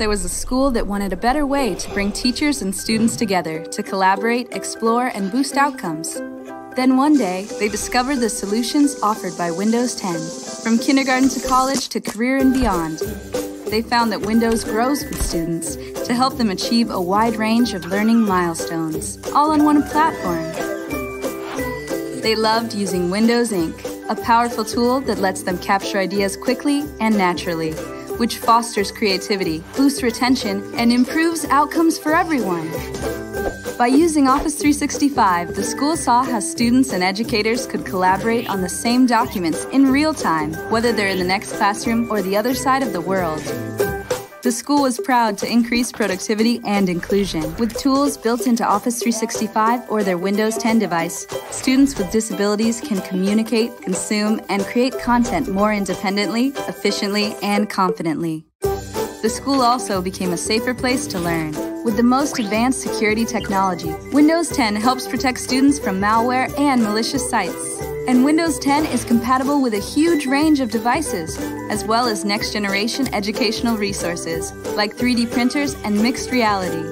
there was a school that wanted a better way to bring teachers and students together to collaborate, explore, and boost outcomes. Then one day, they discovered the solutions offered by Windows 10, from kindergarten to college to career and beyond. They found that Windows grows with students to help them achieve a wide range of learning milestones, all on one platform. They loved using Windows Ink, a powerful tool that lets them capture ideas quickly and naturally which fosters creativity, boosts retention, and improves outcomes for everyone. By using Office 365, the school saw how students and educators could collaborate on the same documents in real time, whether they're in the next classroom or the other side of the world. The school was proud to increase productivity and inclusion with tools built into Office 365 or their Windows 10 device. Students with disabilities can communicate, consume, and create content more independently, efficiently, and confidently. The school also became a safer place to learn. With the most advanced security technology, Windows 10 helps protect students from malware and malicious sites and Windows 10 is compatible with a huge range of devices, as well as next generation educational resources like 3D printers and mixed reality.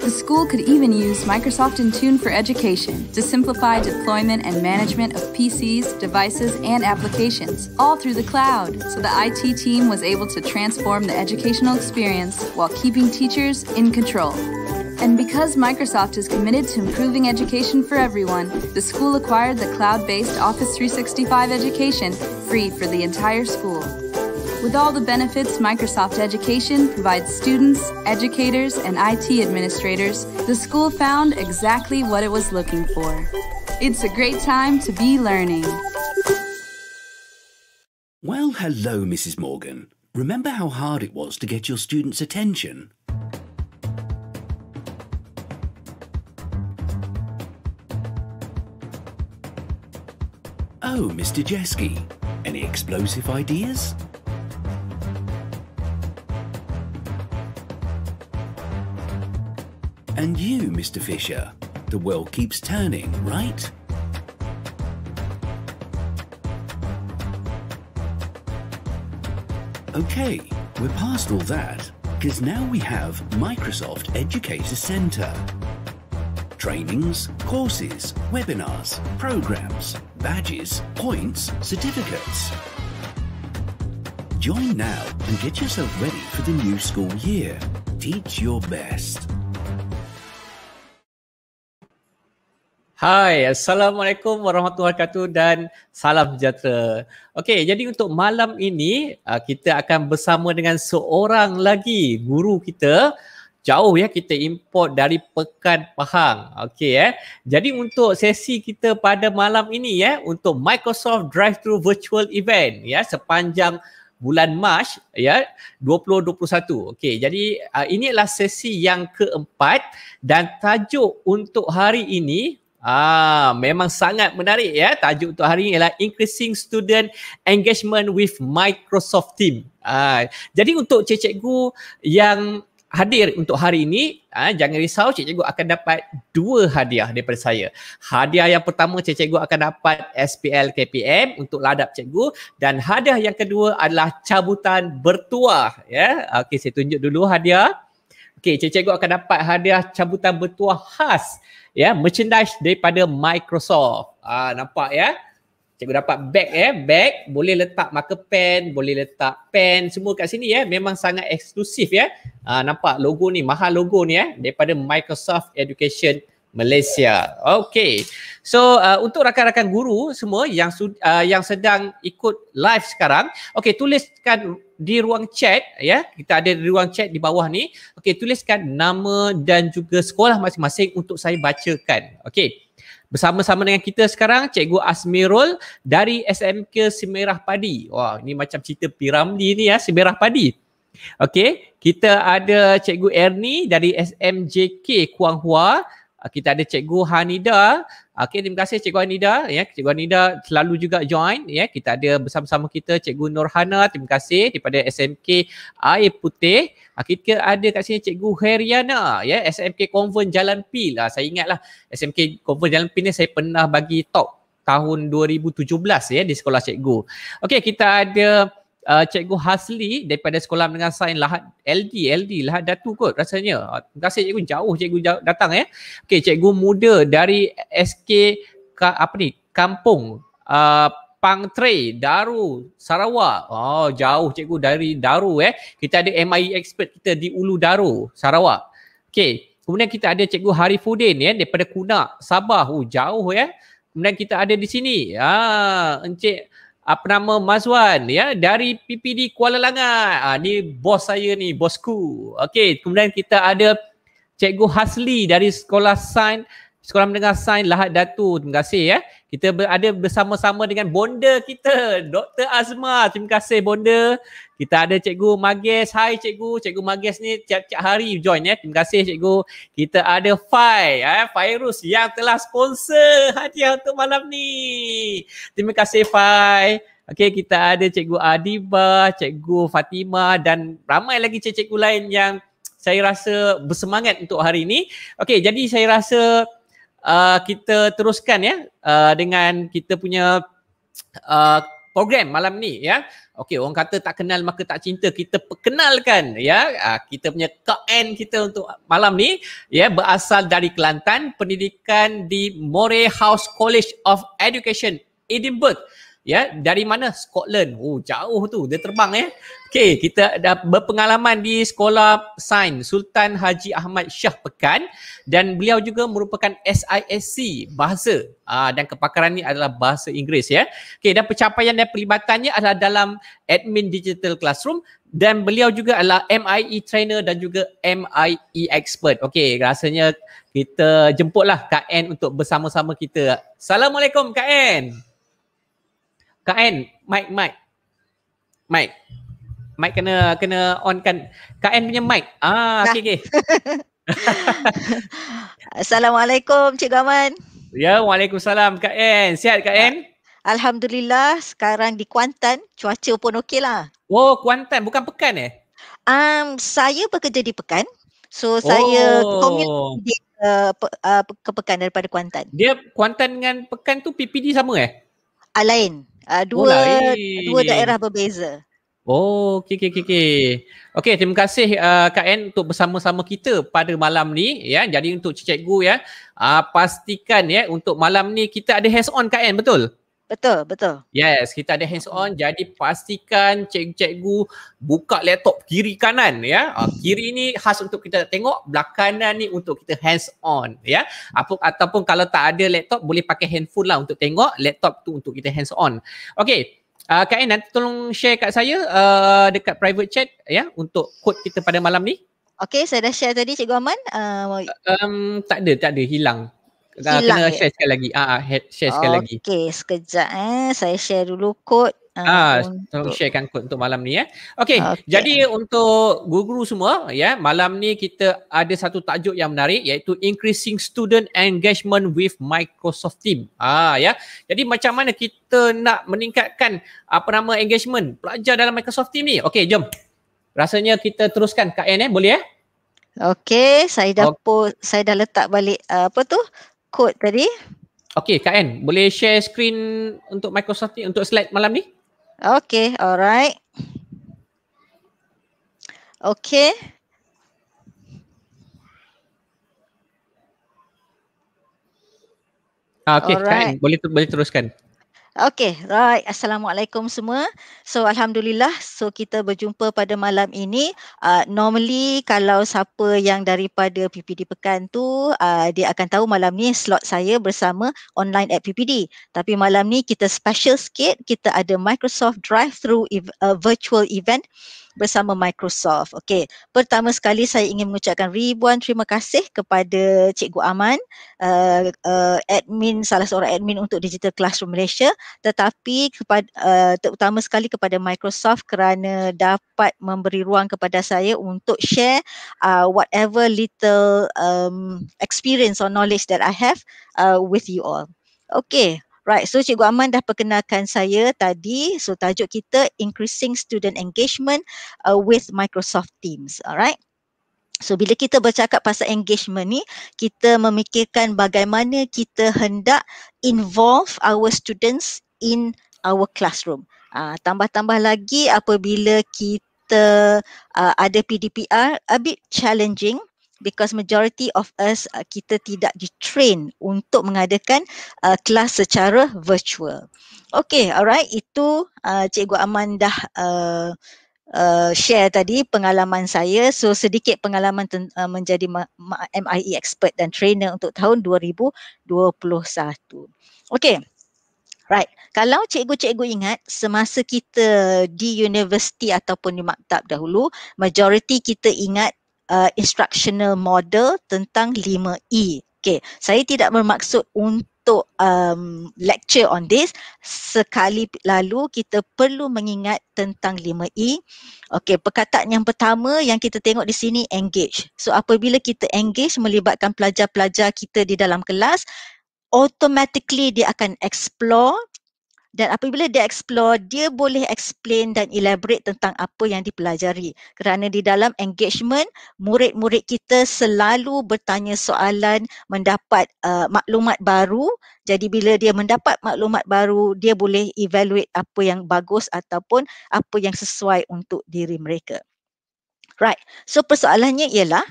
The school could even use Microsoft Intune for Education to simplify deployment and management of PCs, devices, and applications, all through the cloud. So the IT team was able to transform the educational experience while keeping teachers in control. And because Microsoft is committed to improving education for everyone, the school acquired the cloud based Office 365 education free for the entire school. With all the benefits Microsoft Education provides students, educators, and IT administrators, the school found exactly what it was looking for. It's a great time to be learning. Well, hello, Mrs. Morgan. Remember how hard it was to get your students' attention? Mr. Jeske, any explosive ideas? And you, Mr. Fisher, the world keeps turning, right? Okay, we're past all that, because now we have Microsoft Educator Center. trainings, courses, webinars, programs, badges, points, certificates. Join now and get yourself ready for the new school year. Teach your best. Hai, Assalamualaikum warahmatullahi wabarakatuh dan salam sejahtera. Okey, jadi untuk malam ini ah, kita akan bersama dengan seorang lagi guru kita jauh ya kita import dari Pekan Pahang. Okey eh. Jadi untuk sesi kita pada malam ini ya eh, untuk Microsoft Drive Through Virtual Event ya sepanjang bulan Mac ya 2021. Okey jadi uh, ah, ini adalah sesi yang keempat dan tajuk untuk hari ini ah memang sangat menarik ya tajuk untuk hari ini ialah increasing student engagement with Microsoft team. Ah jadi untuk cik-cikgu yang hadir untuk hari ini, ah ha, jangan risau cikgu akan dapat dua hadiah daripada saya. Hadiah yang pertama cikgu akan dapat SPL KPM untuk ladap cikgu dan hadiah yang kedua adalah cabutan bertuah ya. Yeah. Okey saya tunjuk dulu hadiah. Okay, Okey cikgu akan dapat hadiah cabutan bertuah khas ya yeah, merchandise daripada Microsoft. ha, nampak ya. Yeah? Cikgu dapat bag eh, bag boleh letak marker pen, boleh letak pen semua kat sini eh. Memang sangat eksklusif ya. Eh. Uh, nampak logo ni, mahal logo ni eh daripada Microsoft Education Malaysia. Okay. So uh, untuk rakan-rakan guru semua yang uh, yang sedang ikut live sekarang, okay tuliskan di ruang chat ya. Yeah. Kita ada di ruang chat di bawah ni. Okay tuliskan nama dan juga sekolah masing-masing untuk saya bacakan. Okay. Bersama-sama dengan kita sekarang Cikgu Asmirul dari SMK Semerah Padi. Wah, ini macam cerita Piramli ni ya, Semerah Padi. Okey, kita ada Cikgu Erni dari SMJK Kuang Hua. Ah, kita ada Cikgu Hanida. Okey, terima kasih Cikgu Hanida. Ya, Cikgu Hanida selalu juga join. Ya, kita ada bersama-sama kita Cikgu Nurhana. Terima kasih daripada SMK Air Putih. Kita ada kat sini Cikgu Heriana ya SMK Convent Jalan Pil. Lah. Saya ingatlah SMK Convent Jalan Pil ni saya pernah bagi talk tahun 2017 ya di sekolah Cikgu. Okey kita ada uh, Cikgu Hasli daripada Sekolah dengan Sains Lahad LD LD Lahad Datu kot rasanya. Uh, terima kasih Cikgu jauh Cikgu jauh, datang ya. Yeah. Okey Cikgu muda dari SK ka, apa ni? Kampung uh, Pangtre, Daru, Sarawak. Oh, jauh cikgu dari Daru eh. Kita ada MIE expert kita di Ulu Daru, Sarawak. Okay Kemudian kita ada cikgu Harifudin ya eh, daripada Kunak, Sabah. Oh, jauh ya. Eh. Kemudian kita ada di sini. Ah, encik apa nama Mazwan ya dari PPD Kuala Langat. Ah, ni bos saya ni, bosku. okay kemudian kita ada Cikgu Hasli dari Sekolah Sains sekolah mendengar sains Lahad Datu. Terima kasih ya. Kita ada bersama-sama dengan bonda kita, Dr. Azma. Terima kasih bonda. Kita ada Cikgu Magis. Hai Cikgu. Cikgu Magis ni tiap-tiap hari join ya. Eh. Terima kasih Cikgu. Kita ada Fai. Eh, ya. Fairus yang telah sponsor hadiah untuk malam ni. Terima kasih Fai. Okey, kita ada Cikgu Adiba, Cikgu Fatima dan ramai lagi cikgu-cikgu lain yang saya rasa bersemangat untuk hari ini. Okey, jadi saya rasa uh, kita teruskan ya uh, dengan kita punya uh, program malam ni ya. Okey orang kata tak kenal maka tak cinta kita perkenalkan ya uh, kita punya KN kita untuk malam ni ya berasal dari Kelantan pendidikan di Moray House College of Education Edinburgh ya dari mana Scotland oh jauh tu dia terbang ya Okay, kita ada berpengalaman di sekolah sains Sultan Haji Ahmad Shah Pekan dan beliau juga merupakan SISC bahasa aa, ah, dan kepakarannya adalah bahasa Inggeris ya Okay, dan pencapaian dan pelibatannya adalah dalam admin digital classroom dan beliau juga adalah MIE trainer dan juga MIE expert Okay, rasanya kita jemputlah Kak N untuk bersama-sama kita. Assalamualaikum Kak N. K.N. En, mic, mic. Mic. Mic kena kena on kan. K.N punya mic. Ah, nah. okey, okey. Assalamualaikum cik gaman Ya, Waalaikumsalam K.N. Sihat K.N. Alhamdulillah, sekarang di Kuantan, cuaca pun okey lah. Oh, Kuantan. Bukan Pekan eh? Um, saya bekerja di Pekan. So, oh. saya commute di, uh, pe, uh, ke Pekan daripada Kuantan. Dia Kuantan dengan Pekan tu PPD sama eh? Uh, lain uh, dua Mulai. dua daerah berbeza. Oh, okey okey okey. Okey, terima kasih uh, Kak N untuk bersama-sama kita pada malam ni ya. Jadi untuk cikgu ya, uh, pastikan ya untuk malam ni kita ada hands on Kak N betul? Betul, betul. Yes, kita ada hands on hmm. jadi pastikan cikgu-cikgu buka laptop kiri kanan ya. Uh, kiri ni khas untuk kita tengok, belakangan ni untuk kita hands on ya. Apa ataupun kalau tak ada laptop boleh pakai handphone lah untuk tengok, laptop tu untuk kita hands on. Okay. Uh, ah, Kak Ain nanti tolong share kat saya uh, dekat private chat ya untuk kod kita pada malam ni. Okay saya dah share tadi Cikgu Aman. Uh, um, tak ada, tak ada. Hilang. Hilang kena share sekali lagi. Ah, uh, share sekali okay, lagi. Okey, sekejap eh. Saya share dulu kod. Ah, uh, untuk... sharekan kod untuk malam ni eh. Okey, okay. jadi untuk guru-guru semua ya, yeah, malam ni kita ada satu tajuk yang menarik iaitu increasing student engagement with Microsoft Team. Ah ya. Yeah. Jadi macam mana kita nak meningkatkan apa nama engagement pelajar dalam Microsoft Team ni? Okey, jom. Rasanya kita teruskan Kak N eh, boleh eh? Okey, saya dah okay. po, saya dah letak balik uh, apa tu? code tadi. Okay, Kak N, boleh share screen untuk Microsoft ni untuk slide malam ni? Okay, alright. Okay. Ah, okay, Kak N, boleh, boleh teruskan. Okay, right. Assalamualaikum semua. So, Alhamdulillah. So, kita berjumpa pada malam ini. Uh, normally, kalau siapa yang daripada PPD Pekan tu, uh, dia akan tahu malam ni slot saya bersama online at PPD. Tapi malam ni kita special sikit. Kita ada Microsoft Drive-Thru ev- uh, Virtual Event bersama Microsoft. Okey, pertama sekali saya ingin mengucapkan ribuan terima kasih kepada Cikgu Aman, uh, uh, admin salah seorang admin untuk Digital Classroom Malaysia, tetapi kepada uh, terutama sekali kepada Microsoft kerana dapat memberi ruang kepada saya untuk share uh, whatever little um, experience or knowledge that I have uh, with you all. Okey, Right, so Cikgu Aman dah perkenalkan saya tadi. So, tajuk kita Increasing Student Engagement uh, with Microsoft Teams. Alright. So bila kita bercakap pasal engagement ni, kita memikirkan bagaimana kita hendak involve our students in our classroom. Uh, tambah-tambah lagi apabila kita uh, ada PDPR, a bit challenging because majority of us uh, kita tidak di train untuk mengadakan uh, kelas secara virtual. Okay, alright, itu uh, Cikgu Aman dah uh, Uh, share tadi pengalaman saya so sedikit pengalaman ten, uh, menjadi MIE expert dan trainer untuk tahun 2021. Okay right kalau cikgu-cikgu ingat semasa kita di universiti ataupun di maktab dahulu majoriti kita ingat uh, instructional model tentang 5E. Okay, saya tidak bermaksud untuk um, lecture on this. Sekali lalu kita perlu mengingat tentang 5E. Okay, perkataan yang pertama yang kita tengok di sini engage. So apabila kita engage melibatkan pelajar-pelajar kita di dalam kelas, automatically dia akan explore dan apabila dia explore dia boleh explain dan elaborate tentang apa yang dipelajari kerana di dalam engagement murid-murid kita selalu bertanya soalan mendapat uh, maklumat baru jadi bila dia mendapat maklumat baru dia boleh evaluate apa yang bagus ataupun apa yang sesuai untuk diri mereka right so persoalannya ialah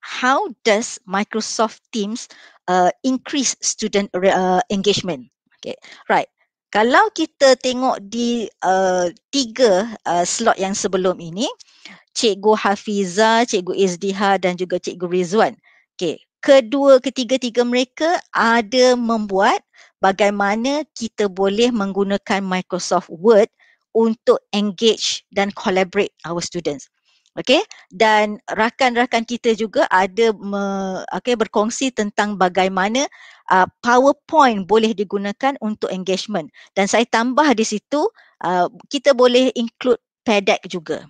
how does microsoft teams uh, increase student uh, engagement okay right kalau kita tengok di uh, tiga uh, slot yang sebelum ini, Cikgu Hafiza, Cikgu Izdiha dan juga Cikgu Rizwan. Okay. Kedua, ketiga-tiga mereka ada membuat bagaimana kita boleh menggunakan Microsoft Word untuk engage dan collaborate our students. Okay, dan rakan-rakan kita juga ada me, okay, berkongsi tentang bagaimana uh, PowerPoint boleh digunakan untuk engagement dan saya tambah di situ uh, kita boleh include PEDEC juga.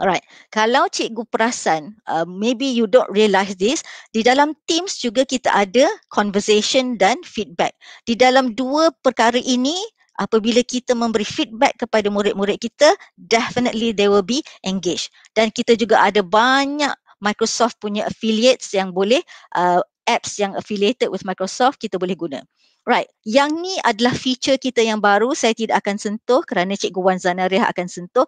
Alright, kalau cikgu perasan, uh, maybe you don't realize this, di dalam Teams juga kita ada conversation dan feedback. Di dalam dua perkara ini, apabila kita memberi feedback kepada murid-murid kita, definitely they will be engaged. Dan kita juga ada banyak Microsoft punya affiliates yang boleh uh, apps yang affiliated with Microsoft kita boleh guna. Right. Yang ni adalah feature kita yang baru. Saya tidak akan sentuh kerana Cikgu Wan Zanariah akan sentuh.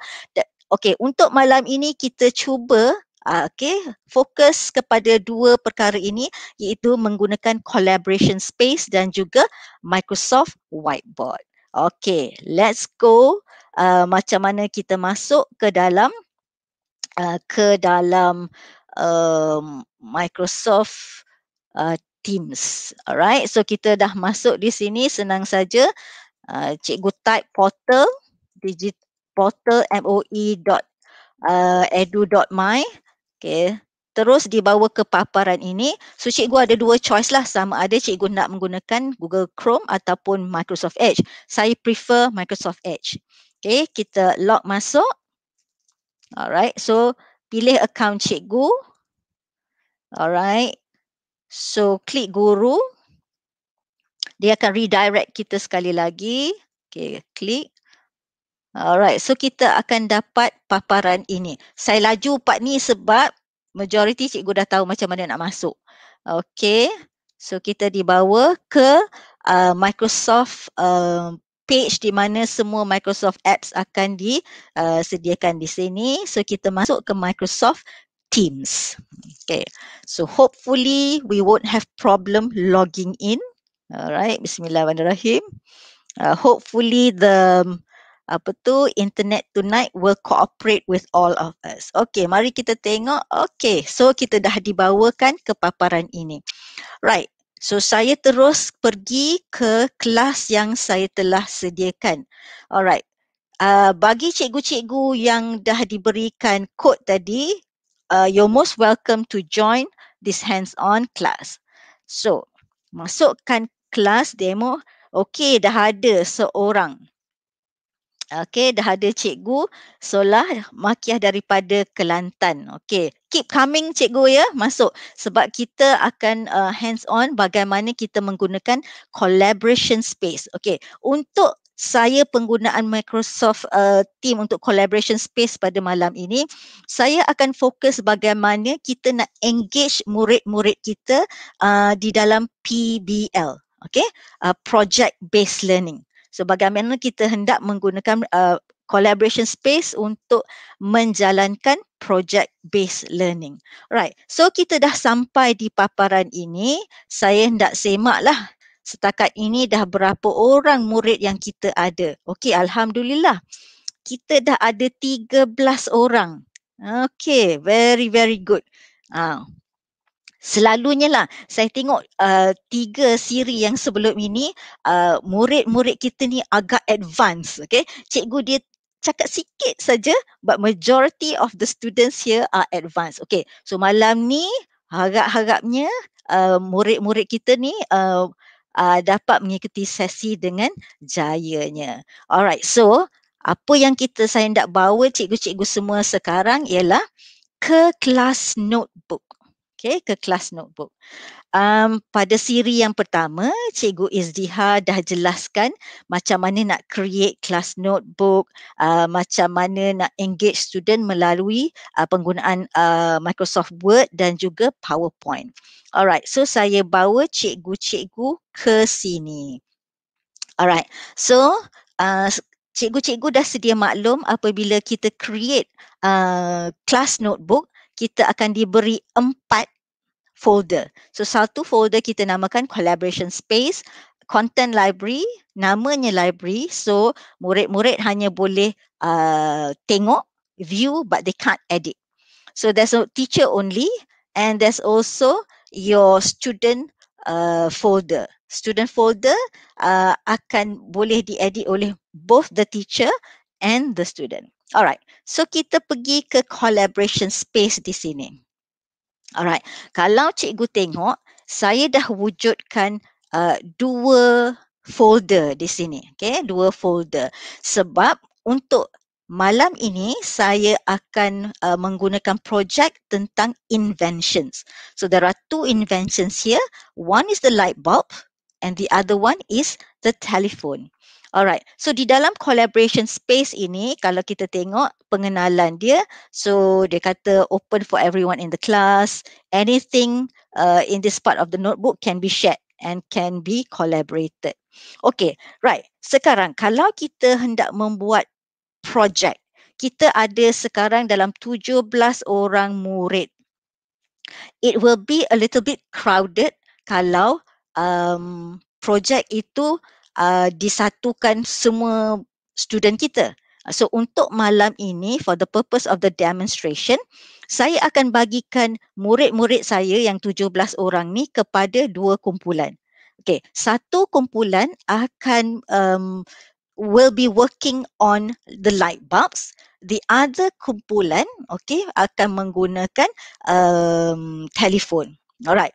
Okay. Untuk malam ini kita cuba uh, okay, fokus kepada dua perkara ini iaitu menggunakan collaboration space dan juga Microsoft Whiteboard. Okay. Let's go. Uh, macam mana kita masuk ke dalam uh, ke dalam um, Microsoft Microsoft uh, Teams. Alright, so kita dah masuk di sini senang saja. Uh, cikgu type portal digit portal moe uh, edu my. Okay. Terus dibawa ke paparan ini. So cikgu ada dua choice lah sama ada cikgu nak menggunakan Google Chrome ataupun Microsoft Edge. Saya prefer Microsoft Edge. Okay, kita log masuk. Alright, so pilih account cikgu. Alright, So klik guru. Dia akan redirect kita sekali lagi. Okay, klik. Alright, so kita akan dapat paparan ini. Saya laju part ni sebab majoriti cikgu dah tahu macam mana nak masuk. Okay, so kita dibawa ke uh, Microsoft uh, page di mana semua Microsoft apps akan disediakan uh, di sini. So kita masuk ke Microsoft Teams. Okay, so hopefully we won't have problem logging in. All right, Bismillahirrahmanirrahim. Uh, hopefully the um, apa tu internet tonight will cooperate with all of us. Okay, mari kita tengok. Okay, so kita dah dibawakan ke paparan ini. Right, so saya terus pergi ke kelas yang saya telah sediakan. Alright, uh, bagi cikgu-cikgu yang dah diberikan kod tadi, uh, you're most welcome to join this hands-on class. So, masukkan kelas demo. Okay, dah ada seorang. Okay, dah ada cikgu So lah, Makiah daripada Kelantan. Okay, keep coming cikgu ya, masuk. Sebab kita akan uh, hands-on bagaimana kita menggunakan collaboration space. Okay, untuk saya penggunaan Microsoft uh, team untuk collaboration space pada malam ini saya akan fokus bagaimana kita nak engage murid-murid kita uh, di dalam PBL okay? uh, project based learning so bagaimana kita hendak menggunakan uh, collaboration space untuk menjalankan project based learning. Right. So kita dah sampai di paparan ini, saya hendak semaklah setakat ini dah berapa orang murid yang kita ada. Okey, alhamdulillah. Kita dah ada 13 orang. Okey, very very good. Ah. Selalunya lah saya tengok uh, tiga siri yang sebelum ini uh, murid-murid kita ni agak advance. Okay. Cikgu dia cakap sikit saja but majority of the students here are advance. Okey, So malam ni harap-harapnya uh, murid-murid kita ni uh, uh, dapat mengikuti sesi dengan jayanya. Alright, so apa yang kita saya nak bawa cikgu-cikgu semua sekarang ialah ke kelas notebook okay, ke kelas notebook. Um, pada siri yang pertama, Cikgu Izdiha dah jelaskan macam mana nak create kelas notebook, uh, macam mana nak engage student melalui uh, penggunaan uh, Microsoft Word dan juga PowerPoint. Alright, so saya bawa cikgu-cikgu ke sini. Alright, so uh, cikgu-cikgu dah sedia maklum apabila kita create uh, class notebook, kita akan diberi empat folder. So satu folder kita namakan collaboration space, content library, namanya library. So murid-murid hanya boleh uh, tengok, view but they can't edit. So there's a teacher only and there's also your student uh, folder. Student folder uh, akan boleh diedit oleh both the teacher and the student. Alright, so kita pergi ke collaboration space di sini. Alright, kalau cikgu tengok, saya dah wujudkan uh, dua folder di sini. Okay, dua folder. Sebab untuk malam ini, saya akan uh, menggunakan projek tentang inventions. So, there are two inventions here. One is the light bulb and the other one is the telephone. Alright, so di dalam collaboration space ini, kalau kita tengok pengenalan dia, so dia kata open for everyone in the class, anything uh, in this part of the notebook can be shared and can be collaborated. Okay, right. Sekarang, kalau kita hendak membuat project, kita ada sekarang dalam 17 orang murid. It will be a little bit crowded kalau um, project itu uh, disatukan semua student kita. Uh, so untuk malam ini for the purpose of the demonstration, saya akan bagikan murid-murid saya yang 17 orang ni kepada dua kumpulan. Okay, satu kumpulan akan um, will be working on the light bulbs. The other kumpulan, okay, akan menggunakan um, telefon. Alright.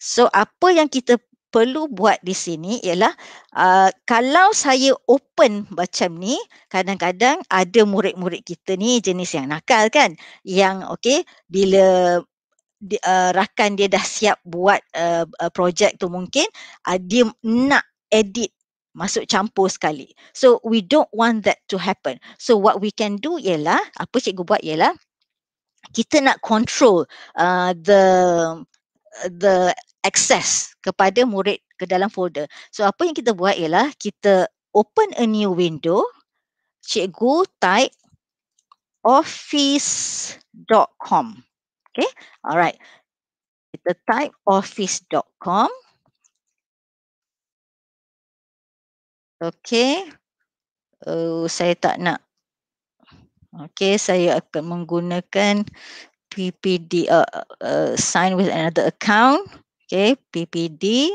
So apa yang kita perlu buat di sini ialah uh, kalau saya open macam ni kadang-kadang ada murid-murid kita ni jenis yang nakal kan yang okey bila uh, rakan dia dah siap buat uh, uh, projek tu mungkin uh, dia nak edit masuk campur sekali so we don't want that to happen so what we can do ialah apa cikgu buat ialah kita nak control uh, the the access kepada murid ke dalam folder. So apa yang kita buat ialah kita open a new window. Cikgu type office.com. Okay. Alright. Kita type office.com. Okay. Oh, saya tak nak. Okay, saya akan menggunakan PPD uh, uh, sign with another account. Okay, PPD.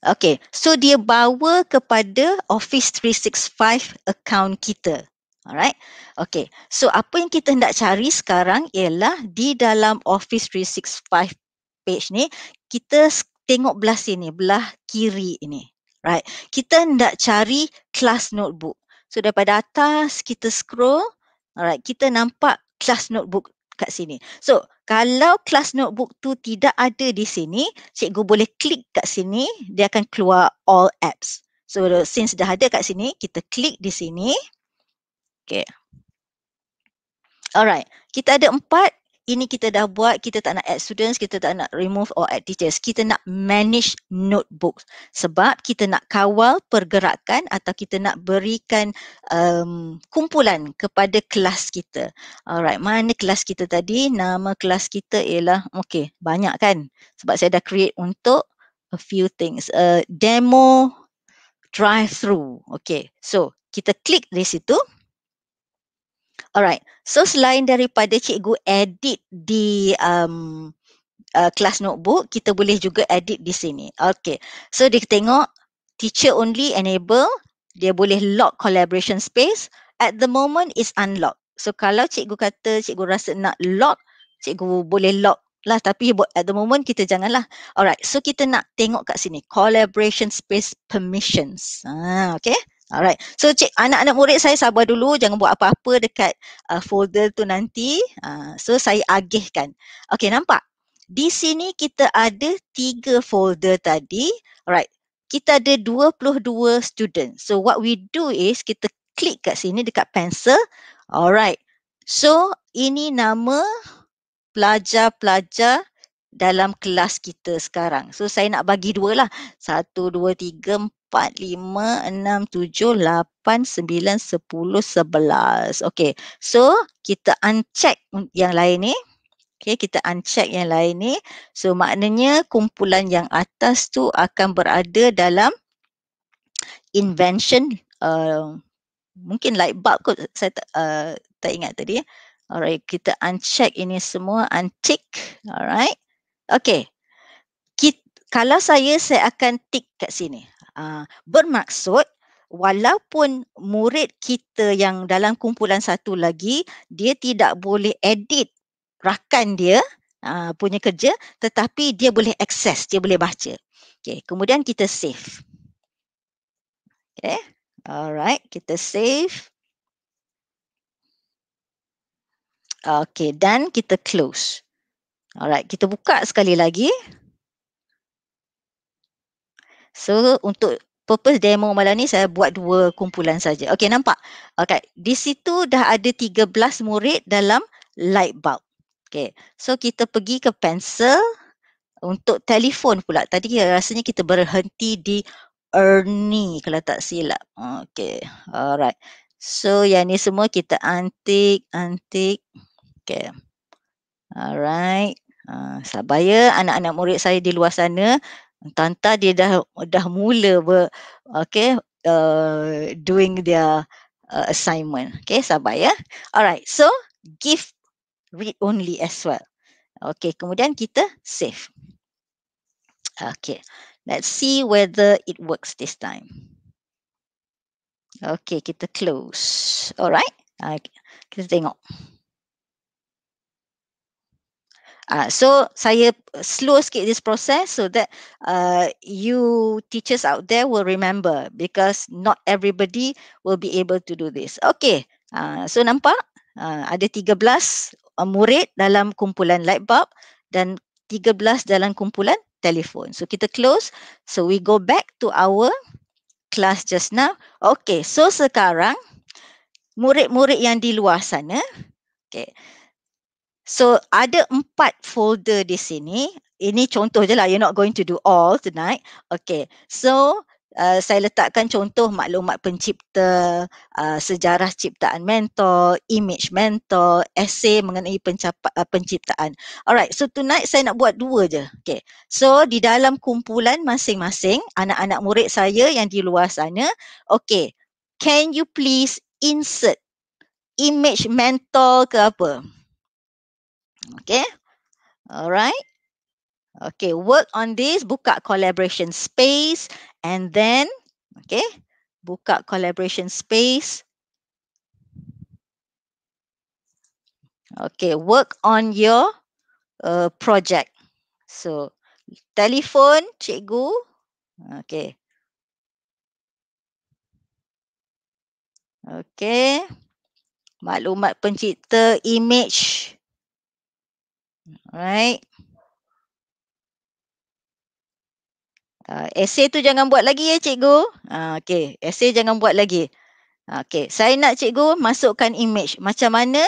Okay, so dia bawa kepada Office 365 account kita. Alright. Okay, so apa yang kita hendak cari sekarang ialah di dalam Office 365 page ni, kita tengok belah sini, belah kiri ini. Right. Kita hendak cari class notebook. So daripada atas kita scroll, alright, kita nampak class notebook kat sini. So, kalau class notebook tu tidak ada di sini, cikgu boleh klik kat sini, dia akan keluar all apps. So, since dah ada kat sini, kita klik di sini. Okay. Alright, kita ada empat, ini kita dah buat, kita tak nak add students, kita tak nak remove or add teachers. Kita nak manage notebooks sebab kita nak kawal pergerakan atau kita nak berikan um, kumpulan kepada kelas kita. Alright, mana kelas kita tadi? Nama kelas kita ialah, okay, banyak kan? Sebab saya dah create untuk a few things. A demo drive-through. Okay, so kita klik di situ. Alright. So selain daripada cikgu edit di um, uh, kelas notebook, kita boleh juga edit di sini. Okay. So dia tengok teacher only enable. Dia boleh lock collaboration space. At the moment is unlocked. So kalau cikgu kata cikgu rasa nak lock, cikgu boleh lock lah. Tapi at the moment kita janganlah. Alright. So kita nak tengok kat sini. Collaboration space permissions. Ah, okay. Alright. So cik anak-anak murid saya sabar dulu jangan buat apa-apa dekat uh, folder tu nanti. Uh, so saya agihkan. Okay nampak? Di sini kita ada tiga folder tadi. Alright. Kita ada 22 student. So what we do is kita klik kat sini dekat pencil. Alright. So ini nama pelajar-pelajar dalam kelas kita sekarang. So saya nak bagi dua lah. Satu, dua, tiga, empat Empat lima enam tujuh lapan sembilan sepuluh sebelas. Okay. So, kita uncheck yang lain ni. Okay. Kita uncheck yang lain ni. So, maknanya kumpulan yang atas tu akan berada dalam invention. Uh, mungkin light bulb kot. Saya tak, uh, tak ingat tadi. Alright. Kita uncheck ini semua. Uncheck. Alright. Okay. Kita, kalau saya, saya akan tick kat sini. Ah, bermaksud walaupun murid kita yang dalam kumpulan satu lagi dia tidak boleh edit rakan dia ah, punya kerja tetapi dia boleh akses dia boleh baca Okay, kemudian kita save Okay, alright kita save Okay, dan kita close alright kita buka sekali lagi So untuk purpose demo malam ni saya buat dua kumpulan saja. Okey nampak? Okey, di situ dah ada 13 murid dalam light bulb. Okey. So kita pergi ke pencil untuk telefon pula. Tadi ya, rasanya kita berhenti di Ernie kalau tak silap. Okey. Alright. So yang ni semua kita antik, antik. Okey. Alright. Uh, sabar ya, anak-anak murid saya di luar sana. Tanta dia dah dah mula ber, okay uh, doing their uh, assignment. Okay, sabar ya. Alright, so give read only as well. Okay, kemudian kita save. Okay, let's see whether it works this time. Okay, kita close. Alright, okay. kita tengok. Uh, so saya uh, slow sikit this process so that uh, you teachers out there will remember because not everybody will be able to do this. Okay, uh, so nampak uh, ada 13 murid dalam kumpulan light bulb dan 13 dalam kumpulan telefon. So kita close. So we go back to our class just now. Okay, so sekarang murid-murid yang di luar sana. Okay. So ada empat folder di sini. Ini contoh je lah. You're not going to do all tonight. Okay. So uh, saya letakkan contoh maklumat pencipta, uh, sejarah ciptaan mentor, image mentor, essay mengenai pencapa- uh, penciptaan. Alright. So tonight saya nak buat dua je. Okay. So di dalam kumpulan masing-masing, anak-anak murid saya yang di luar sana. Okay. Can you please insert image mentor ke apa? Okay. Alright. Okay. Work on this. Buka collaboration space. And then. Okay. Buka collaboration space. Okay. Work on your uh, project. So. Telephone cikgu. Okay. Okay. Maklumat pencipta image. Alright. Uh, essay tu jangan buat lagi ya cikgu. Uh, ah, okay, essay jangan buat lagi. Ah, okay, saya nak cikgu masukkan image. Macam mana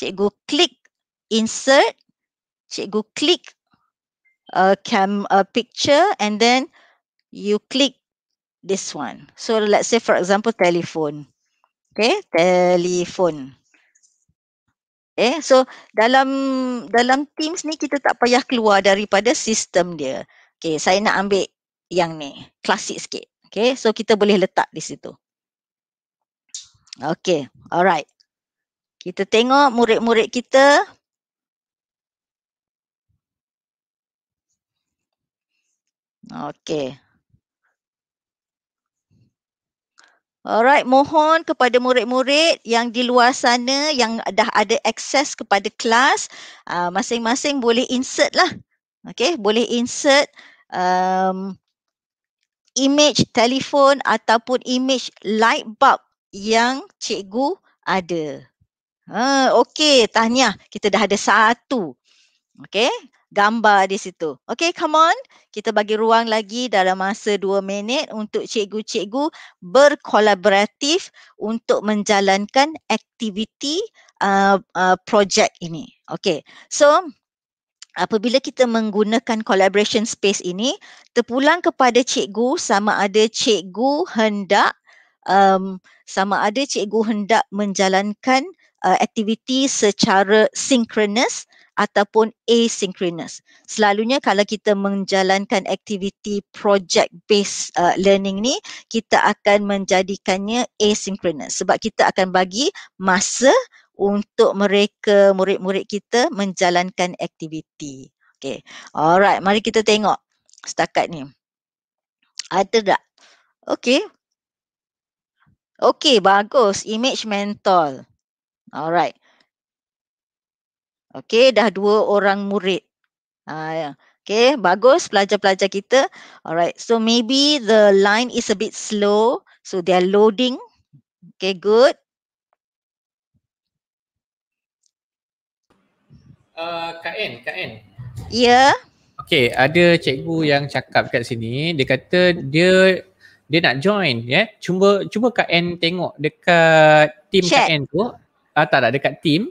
cikgu klik insert, cikgu klik a, uh, cam, a uh, picture and then you click this one. So let's say for example telephone. Okay, telephone. Eh, so dalam dalam Teams ni kita tak payah keluar daripada sistem dia. Okay, saya nak ambil yang ni, klasik sikit. Okay, so kita boleh letak di situ. Okay, alright. Kita tengok murid-murid kita. Okay, Alright, mohon kepada murid-murid yang di luar sana yang dah ada akses kepada kelas, ah, masing-masing uh, boleh insert lah. Okay, boleh insert um, image telefon ataupun image light bulb yang cikgu ada. Ha, okay, tahniah. Kita dah ada satu. Okay, gambar di situ. Okay, come on. Kita bagi ruang lagi dalam masa dua minit untuk cikgu-cikgu berkolaboratif untuk menjalankan aktiviti uh, uh, projek ini. Okay, so apabila kita menggunakan collaboration space ini, terpulang kepada cikgu sama ada cikgu hendak um, sama ada cikgu hendak menjalankan uh, aktiviti secara synchronous ataupun asynchronous. Selalunya kalau kita menjalankan aktiviti project based uh, learning ni, kita akan menjadikannya asynchronous sebab kita akan bagi masa untuk mereka murid-murid kita menjalankan aktiviti. Okay. Alright, mari kita tengok setakat ni. Ada tak? Okay. Okay, bagus. Image mental. Alright. Okey, dah dua orang murid. Uh, ah, ya. okay, bagus pelajar-pelajar kita. Alright, so maybe the line is a bit slow. So they are loading. Okay, good. Uh, Kak N, Kak N. Ya. Yeah. Okay, ada cikgu yang cakap kat sini. Dia kata dia dia nak join. ya. Yeah? Cuba, cuba Kak N tengok dekat tim Kak N tu. Ah, tak tak, dekat tim.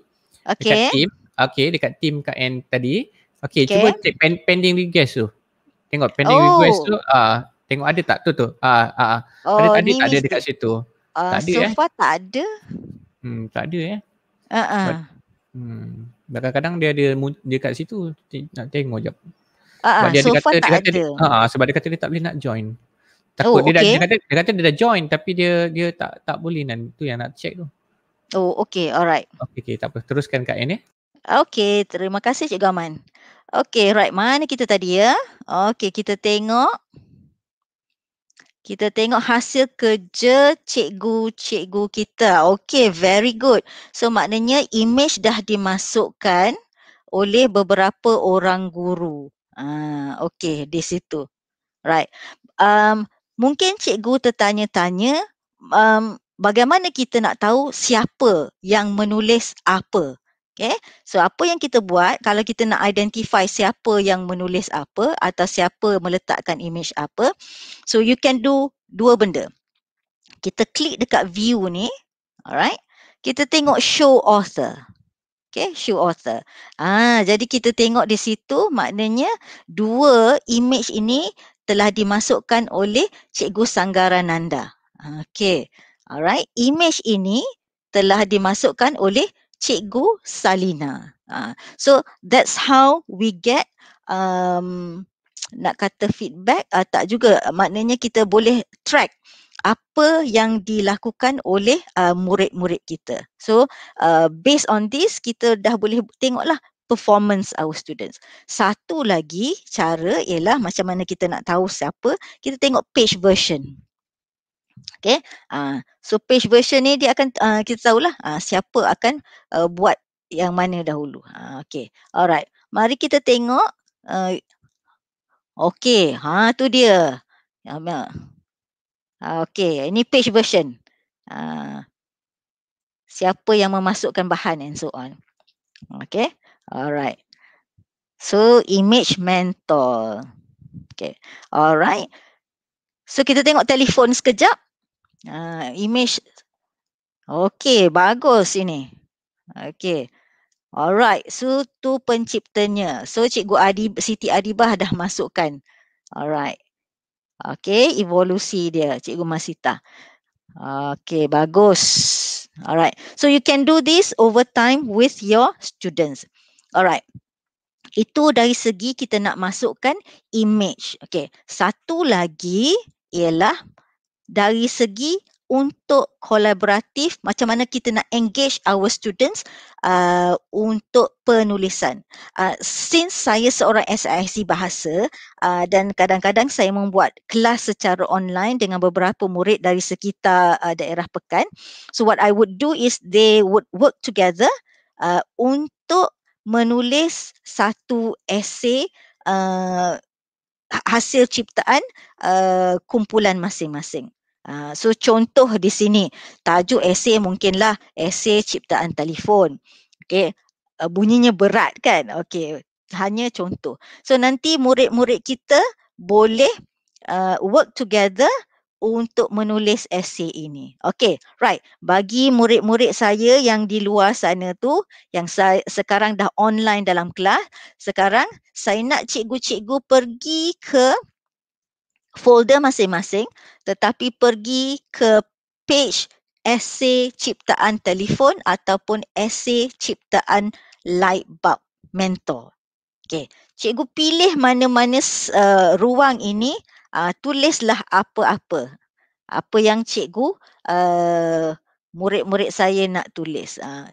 Okay. Dekat team okay dekat team KN tadi. Okay, okay. cuba check pen, pending request tu. Tengok pending oh. request tu uh, tengok ada tak tu tu. Ah uh, Uh, oh, ada tadi tak ada dekat situ. Uh, tak ada eh. so eh. far tak ada. Hmm, tak ada eh. Ha ah. Uh-uh. Hmm. Kadang-kadang dia ada dia kat situ nak tengok jap. uh-uh, so dia kata, far dia kata, ada. uh, sebab dia kata dia tak boleh nak join. Takut oh, dia, okay. dah, dia, kata, dia kata dia dah join tapi dia dia tak tak boleh dan tu yang nak check tu. Oh, okay. Alright. Okay, okay. Tak apa. Teruskan Kak Anne. Eh? Okey, terima kasih Cik Gaman. Okey, right. Mana kita tadi ya? Okey, kita tengok. Kita tengok hasil kerja cikgu-cikgu kita. Okay, very good. So, maknanya image dah dimasukkan oleh beberapa orang guru. Ah, okay di situ. Right. Um, mungkin cikgu tertanya-tanya um, bagaimana kita nak tahu siapa yang menulis apa. Okay. So apa yang kita buat kalau kita nak identify siapa yang menulis apa atau siapa meletakkan image apa. So you can do dua benda. Kita klik dekat view ni. Alright. Kita tengok show author. Okay, show author. Ah, jadi kita tengok di situ maknanya dua image ini telah dimasukkan oleh Cikgu Sanggarananda. Ah, okay, alright. Image ini telah dimasukkan oleh Cikgu Salina. Ah, so that's how we get um, nak kata feedback uh, tak juga maknanya kita boleh track apa yang dilakukan oleh uh, murid-murid kita. So uh, based on this kita dah boleh tengoklah performance our students. Satu lagi cara ialah macam mana kita nak tahu siapa kita tengok page version. Okay. Uh, so page version ni dia akan uh, kita tahulah uh, siapa akan uh, buat yang mana dahulu. Uh, okay. Alright. Mari kita tengok. Uh, okay. Ha, tu dia. okay. Ini page version. Uh, siapa yang memasukkan bahan and so on. Okay. Alright. So image mentor. Okay. Alright. So kita tengok telefon sekejap. Uh, image. Okey, bagus ini. Okey. Alright, so tu penciptanya. So Cikgu Adi, Siti Adibah dah masukkan. Alright. Okey, evolusi dia Cikgu Masita. Okey, bagus. Alright. So you can do this over time with your students. Alright. Itu dari segi kita nak masukkan image. Okey, satu lagi ialah dari segi untuk kolaboratif macam mana kita nak engage our students uh, untuk penulisan. Uh, since saya seorang SISC bahasa uh, dan kadang-kadang saya membuat kelas secara online dengan beberapa murid dari sekitar uh, daerah Pekan. So what I would do is they would work together uh, untuk menulis satu essay uh, ha-, hasil ciptaan uh, kumpulan masing-masing. Ah, so contoh di sini tajuk esei mungkinlah esei ciptaan telefon. Okey, uh, bunyinya berat kan? Okey, hanya contoh. So nanti murid-murid kita boleh uh, work together untuk menulis esei ini. Okey, right. Bagi murid-murid saya yang di luar sana tu yang saya sekarang dah online dalam kelas, sekarang saya nak cikgu-cikgu pergi ke uh, folder masing-masing tetapi pergi ke page esei ciptaan telefon ataupun esei ciptaan light bulb mentor. Okey, cikgu pilih mana-mana uh, ruang ini, uh, tulislah apa-apa. Apa yang cikgu uh, murid-murid saya nak tulis. Uh,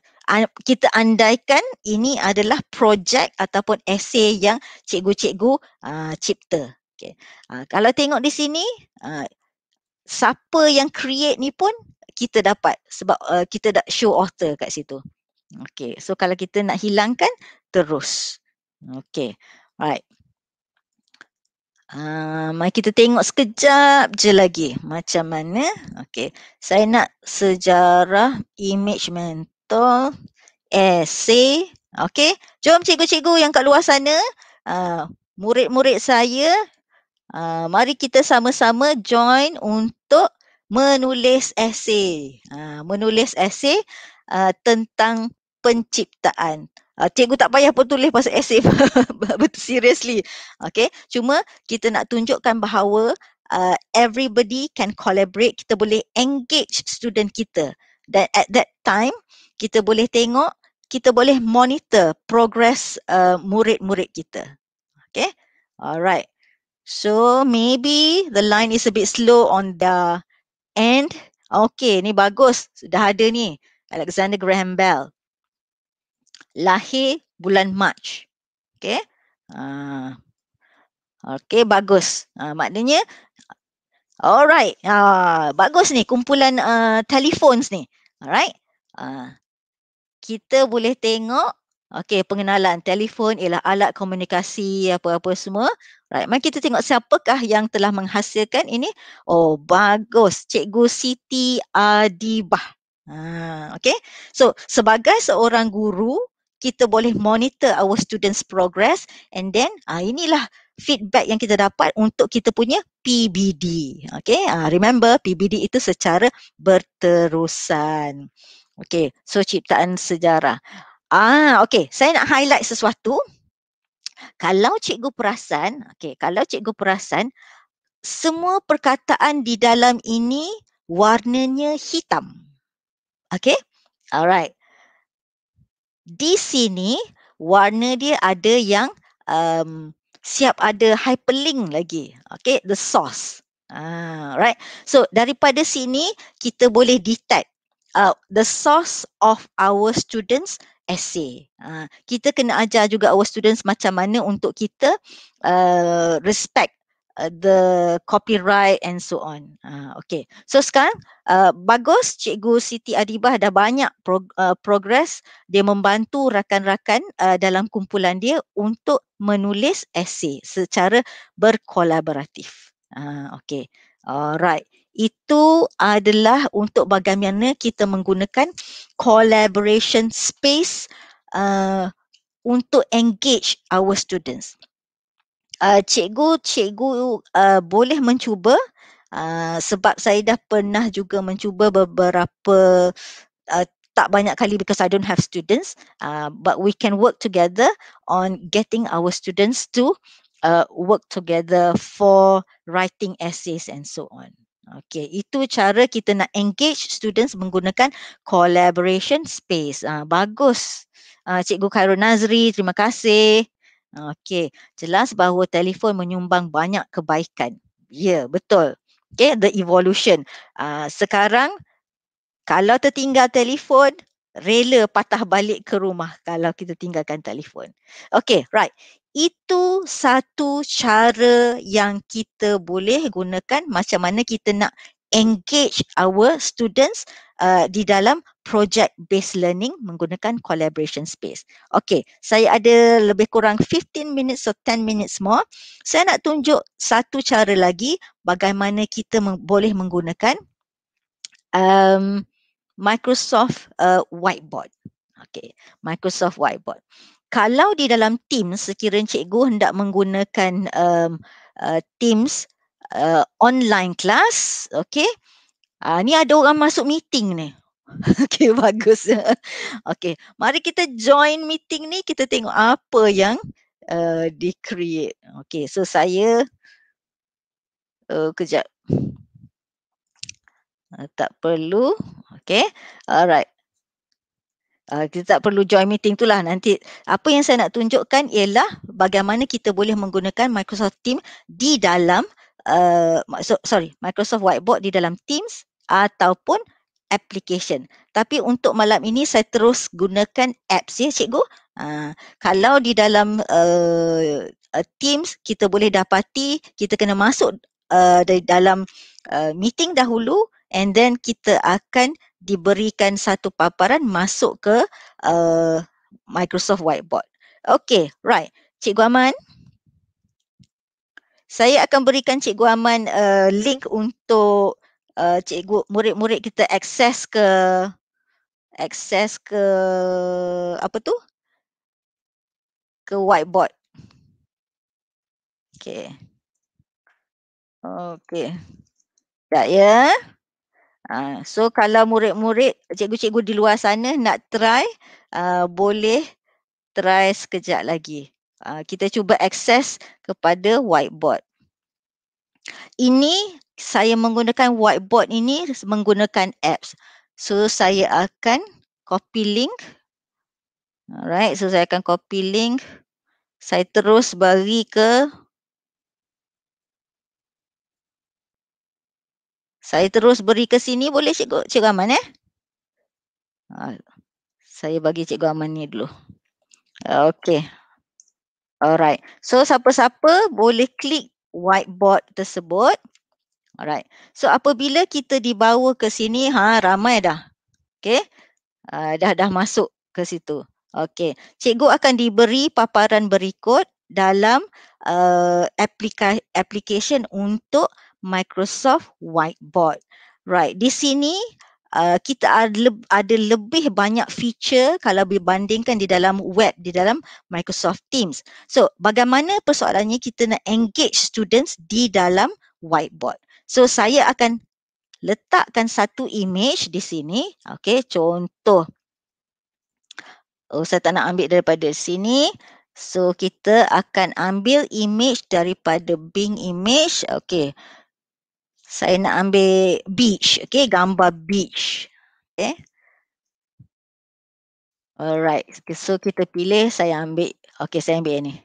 kita andaikan ini adalah projek ataupun esei yang cikgu-cikgu uh, cipta. Okay. Ha, ah, kalau tengok di sini, ha, siapa yang create ni pun kita dapat sebab uh, kita dah show author kat situ. Okay, so kalau kita nak hilangkan, terus. Okay, alright. Uh, mari kita tengok sekejap je lagi macam mana. Okay, saya nak sejarah image mental essay. Okay, jom cikgu-cikgu yang kat luar sana. Uh, murid-murid saya Uh, mari kita sama-sama join untuk menulis esei. Uh, ah, menulis esei uh, ah, tentang penciptaan. Uh, cikgu tak payah pun tulis pasal esay. Seriously. Okay. Cuma kita nak tunjukkan bahawa uh, everybody can collaborate. Kita boleh engage student kita. Dan at that time, kita boleh tengok, kita boleh monitor progress uh, murid-murid kita. Okay. Alright. So maybe the line is a bit slow on the end. Okay, ni bagus. Sudah ada ni. Alexander Graham Bell. Lahir bulan March. Okay. Uh, okay, bagus. Uh, maknanya, alright. Uh, bagus ni kumpulan uh, telefons ni. Alright. Uh, kita boleh tengok Okey, pengenalan telefon ialah alat komunikasi apa-apa semua. Right, mari kita tengok siapakah yang telah menghasilkan ini. Oh, bagus. Cikgu Siti Adibah. Ha, okay. So, sebagai seorang guru, kita boleh monitor our students progress and then ha, inilah feedback yang kita dapat untuk kita punya PBD. Okay, ha, ah, remember PBD itu secara berterusan. Okay, so ciptaan sejarah. Ah, okay. Saya nak highlight sesuatu. Kalau cikgu perasan, okay, kalau cikgu perasan, semua perkataan di dalam ini warnanya hitam. Okay? Alright. Di sini, warna dia ada yang um, siap ada hyperlink lagi. Okay? The source. Ah, right. So, daripada sini, kita boleh detect uh, the source of our students' essay. Ha, kita kena ajar juga our students macam mana untuk kita uh, respect uh, the copyright and so on. Ha, okay. So sekarang uh, bagus Cikgu Siti Adibah dah banyak pro, uh, progress dia membantu rakan-rakan uh, dalam kumpulan dia untuk menulis essay secara berkolaboratif. Ha, okay. Alright itu adalah untuk bagaimana kita menggunakan collaboration space uh, untuk engage our students. Uh, cikgu cikgu uh, boleh mencuba uh, sebab saya dah pernah juga mencuba beberapa uh, tak banyak kali because I don't have students uh, but we can work together on getting our students to uh, work together for writing essays and so on. Okay, itu cara kita nak engage students menggunakan collaboration space. Uh, bagus. Uh, Cikgu Khairul Nazri, terima kasih. Okay, jelas bahawa telefon menyumbang banyak kebaikan. Ya, yeah, betul. Okay, the evolution. Uh, sekarang, kalau tertinggal telefon, rela patah balik ke rumah kalau kita tinggalkan telefon. Okay, right itu satu cara yang kita boleh gunakan macam mana kita nak engage our students uh, di dalam project based learning menggunakan collaboration space. Okay, saya ada lebih kurang 15 minutes or 10 minutes more. Saya nak tunjuk satu cara lagi bagaimana kita meng- boleh menggunakan um, Microsoft uh, Whiteboard. Okay, Microsoft Whiteboard kalau di dalam Teams sekiranya cikgu hendak menggunakan um, uh, Teams uh, online class, okey. Uh, ni ada orang masuk meeting ni. okey, bagus. okey, mari kita join meeting ni kita tengok apa yang uh, di create. Okey, so saya uh, kejap. Uh, tak perlu. Okey. Alright uh, kita tak perlu join meeting tu lah nanti apa yang saya nak tunjukkan ialah bagaimana kita boleh menggunakan Microsoft Teams di dalam uh, so, sorry Microsoft Whiteboard di dalam Teams ataupun application. Tapi untuk malam ini saya terus gunakan apps ya cikgu. Uh, kalau di dalam uh, uh, Teams kita boleh dapati kita kena masuk uh, dari dalam uh, meeting dahulu and then kita akan diberikan satu paparan masuk ke uh, Microsoft Whiteboard. Okay, right. Cikgu Aman. Saya akan berikan Cikgu Aman uh, link untuk uh, cikgu murid-murid kita akses ke akses ke apa tu? ke whiteboard. Okay. Okay. Tak ya? Yeah? Ha, so kalau murid-murid cikgu-cikgu di luar sana nak try uh, boleh try sekejap lagi. Uh, kita cuba akses kepada whiteboard. Ini saya menggunakan whiteboard ini menggunakan apps. So saya akan copy link. Alright, so saya akan copy link. Saya terus bagi ke Saya terus beri ke sini boleh Cikgu, Cikgu Aman eh? Ha, saya bagi Cikgu Aman ni dulu. Okey, Alright. So siapa-siapa boleh klik whiteboard tersebut. Alright. So apabila kita dibawa ke sini, ha ramai dah. Okay. Uh, ha, dah dah masuk ke situ. Okey. Cikgu akan diberi paparan berikut dalam uh, eh, aplikasi application untuk Microsoft Whiteboard. Right, di sini uh, kita ada, ada lebih banyak feature kalau dibandingkan di dalam web, di dalam Microsoft Teams. So, bagaimana persoalannya kita nak engage students di dalam whiteboard. So, saya akan letakkan satu image di sini. Okay, contoh. Oh, saya tak nak ambil daripada sini. So, kita akan ambil image daripada Bing image. Okay saya nak ambil beach okay, gambar beach Okay, alright okay, so kita pilih saya ambil okay saya ambil yang ni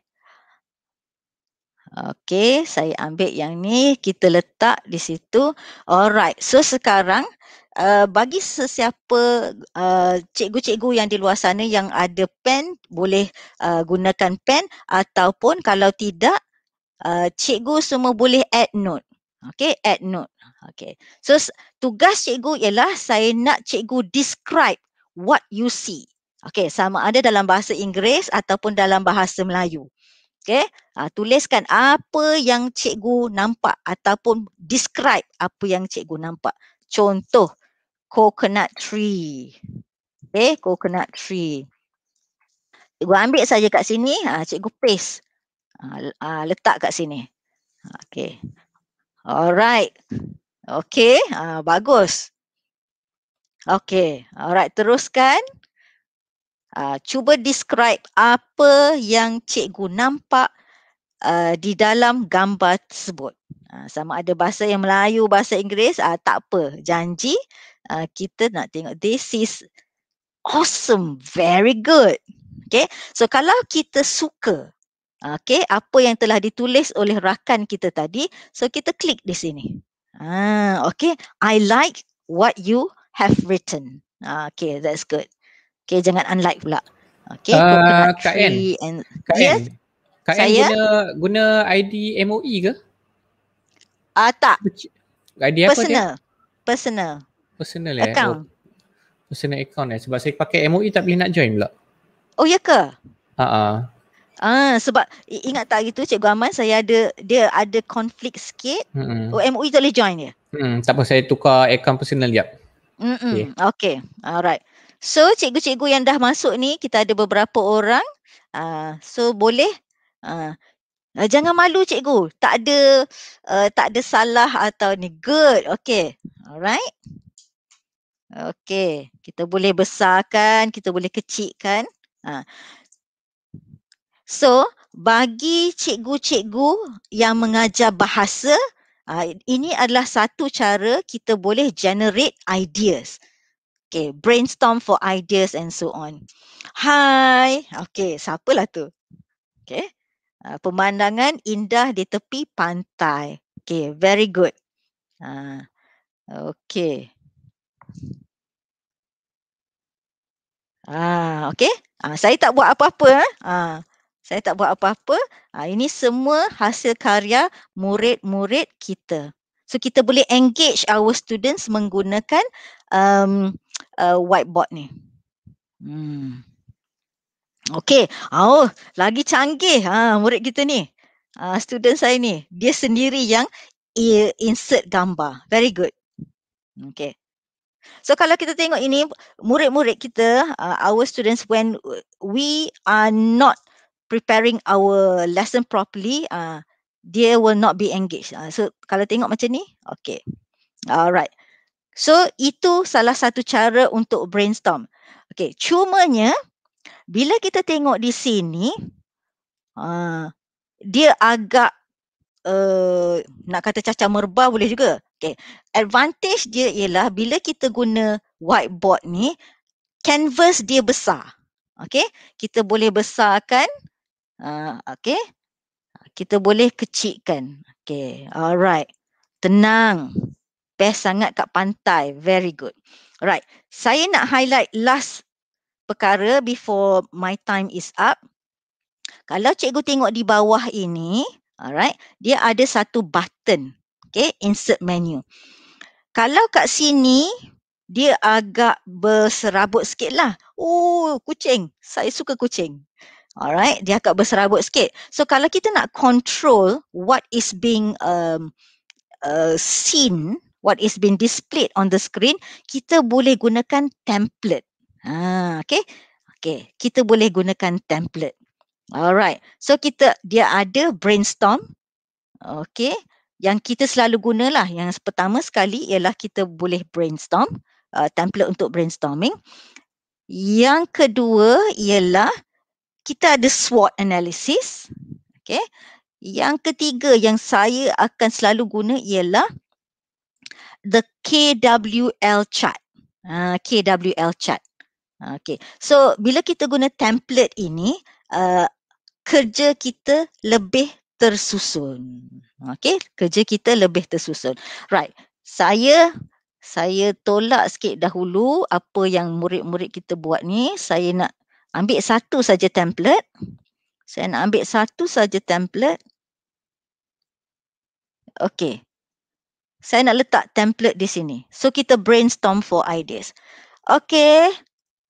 okey saya ambil yang ni kita letak di situ alright so sekarang Uh, bagi sesiapa uh, cikgu-cikgu yang di luar sana yang ada pen boleh uh, gunakan pen ataupun kalau tidak uh, cikgu semua boleh add note Okay, add note. Okay, so tugas cikgu ialah saya nak cikgu describe what you see. Okay, sama ada dalam bahasa Inggeris ataupun dalam bahasa Melayu. Okay, ha, tuliskan apa yang cikgu nampak ataupun describe apa yang cikgu nampak. Contoh, coconut tree. Okay, coconut tree. Cikgu ambil saja kat sini, ha, cikgu paste. Ha, ha, letak kat sini. Ha, okay, Alright. Okay, uh, bagus. Okay, alright teruskan. Uh, cuba describe apa yang cikgu nampak uh, di dalam gambar tersebut. Uh, sama ada bahasa yang Melayu, bahasa Inggeris, uh, tak apa. Janji uh, kita nak tengok. This is awesome, very good. Okay, so kalau kita suka okay, apa yang telah ditulis oleh rakan kita tadi. So kita klik di sini. Ah, ha, okay, I like what you have written. Ah, ha, okay, that's good. Okay, jangan unlike pula. Okay, uh, ah, Kak N. And, Kak yes? N. Kak Saya? N guna, guna ID MOE ke? Ah, uh, tak. ID apa Personal. Dia? Personal. Personal eh. Account. Oh. Personal account eh. Sebab saya pakai MOE tak boleh nak join pula. Oh ya ke? Ha ah. Uh-uh. Ah sebab ingat tak gitu Cikgu Aman saya ada dia ada konflik sikit. Mm-hmm. OMU oh, e tak boleh join dia. Hmm tak apa saya tukar account personal jap. Hmm. Okey. Okay. Alright. So cikgu-cikgu yang dah masuk ni kita ada beberapa orang ah uh, so boleh ah uh, jangan malu cikgu. Tak ada uh, tak ada salah atau ni good. Okey. Alright. Okay, Kita boleh besarkan, kita boleh kecikkan. Ah So bagi cikgu-cikgu yang mengajar bahasa, ah, ini adalah satu cara kita boleh generate ideas. Okay, brainstorm for ideas and so on. Hi, okay, siapalah tu? Okay, ah, pemandangan indah di tepi pantai. Okay, very good. Uh, okay. Ah, okay. Ah, saya tak buat apa-apa. Eh? Ah saya tak buat apa-apa. Ha, ini semua hasil karya murid-murid kita. So kita boleh engage our students menggunakan um, uh, whiteboard ni. Hmm. Okay. Oh, lagi canggih ha, murid kita ni. Ha, student saya ni. Dia sendiri yang insert gambar. Very good. Okay. So kalau kita tengok ini murid-murid kita, uh, our students when we are not preparing our lesson properly, uh, dia will not be engaged. Uh, so kalau tengok macam ni, okay. Alright. So itu salah satu cara untuk brainstorm. Okay, cumanya bila kita tengok di sini, uh, dia agak uh, nak kata cacah merbah boleh juga. Okay, advantage dia ialah bila kita guna whiteboard ni, canvas dia besar. Okay, kita boleh besarkan Ah, okay. Kita boleh kecikkan. Okay, alright. Tenang. Best sangat kat pantai. Very good. Alright. Saya nak highlight last perkara before my time is up. Kalau cikgu tengok di bawah ini, alright, dia ada satu button. Okay, insert menu. Kalau kat sini, dia agak berserabut sikit lah. Oh, kucing. Saya suka kucing. Alright, dia agak berserabut sikit. So kalau kita nak control what is being um, uh, seen, what is being displayed on the screen, kita boleh gunakan template. Ha, okay, okay, kita boleh gunakan template. Alright, so kita dia ada brainstorm. Okay, yang kita selalu gunalah. Yang pertama sekali ialah kita boleh brainstorm, uh, template untuk brainstorming. Yang kedua ialah kita ada SWOT analysis. Okay. Yang ketiga yang saya akan selalu guna ialah the KWL chart. Uh, ha, KWL chart. Okay. So, bila kita guna template ini, uh, kerja kita lebih tersusun. Okay. Kerja kita lebih tersusun. Right. Saya saya tolak sikit dahulu apa yang murid-murid kita buat ni. Saya nak ambil satu saja template. Saya nak ambil satu saja template. Okey. Saya nak letak template di sini. So kita brainstorm for ideas. Okey.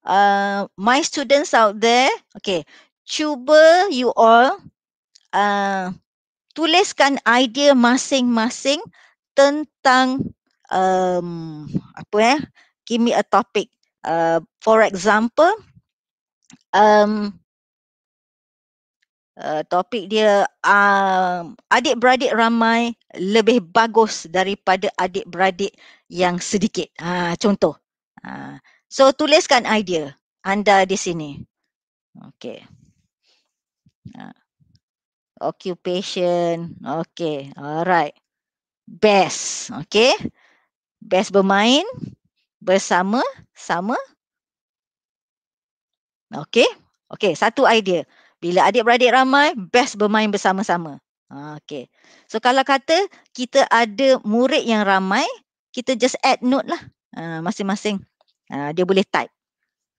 Uh, my students out there. Okey. Cuba you all uh, tuliskan idea masing-masing tentang um, apa eh? Give me a topic. Uh, for example, um, uh, topik dia um, adik beradik ramai lebih bagus daripada adik beradik yang sedikit. Ha, contoh. Ha. So tuliskan idea anda di sini. Okay. Ha. Occupation. Okay. Alright. Best. Okay. Best bermain bersama sama Okay, okay satu idea. Bila adik-beradik ramai, best bermain bersama-sama. Ha, okay, So kalau kata kita ada murid yang ramai, kita just add note lah. Ha, masing-masing. Uh, dia boleh type.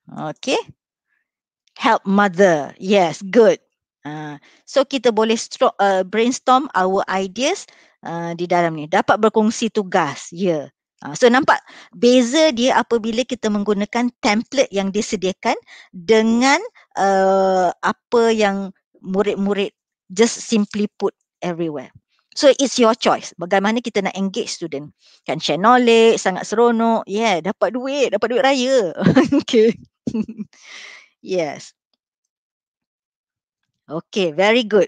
Okay, Help mother. Yes, good. Uh, so kita boleh uh, brainstorm our ideas uh, di dalam ni. Dapat berkongsi tugas. Yeah. Ha, so nampak beza dia apabila kita menggunakan template yang disediakan dengan uh, apa yang murid-murid just simply put everywhere. So it's your choice bagaimana kita nak engage student. Kan share knowledge, sangat seronok. Yeah, dapat duit, dapat duit raya. okay. yes. Okay, very good.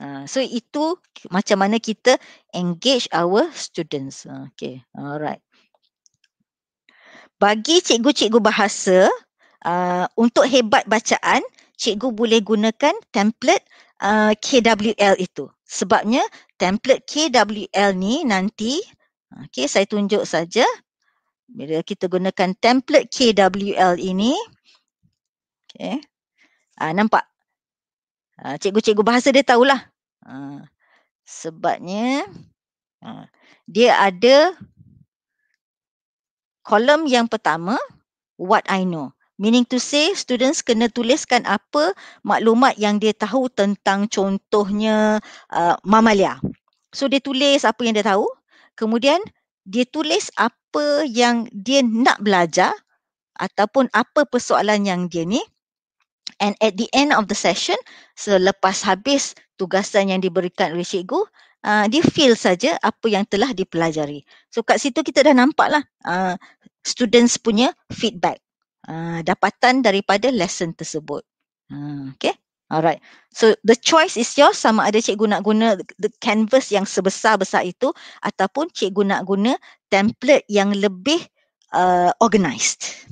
Uh, so itu macam mana kita engage our students. Uh, okay, alright. Bagi cikgu-cikgu bahasa, uh, untuk hebat bacaan, cikgu boleh gunakan template uh, KWL itu. Sebabnya template KWL ni nanti, okay, saya tunjuk saja. Bila kita gunakan template KWL ini, okay, uh, nampak? Ah, cikgu-cikgu bahasa dia tahulah. Ah, sebabnya ah, dia ada kolom yang pertama, what I know. Meaning to say, students kena tuliskan apa maklumat yang dia tahu tentang contohnya uh, mamalia. So dia tulis apa yang dia tahu. Kemudian dia tulis apa yang dia nak belajar ataupun apa persoalan yang dia ni And at the end of the session, selepas habis tugasan yang diberikan oleh cikgu, uh, dia feel saja apa yang telah dipelajari. So kat situ kita dah nampaklah uh, students punya feedback, uh, dapatan daripada lesson tersebut. Hmm, okay, alright. So the choice is yours sama ada cikgu nak guna the canvas yang sebesar-besar itu ataupun cikgu nak guna template yang lebih uh, organized.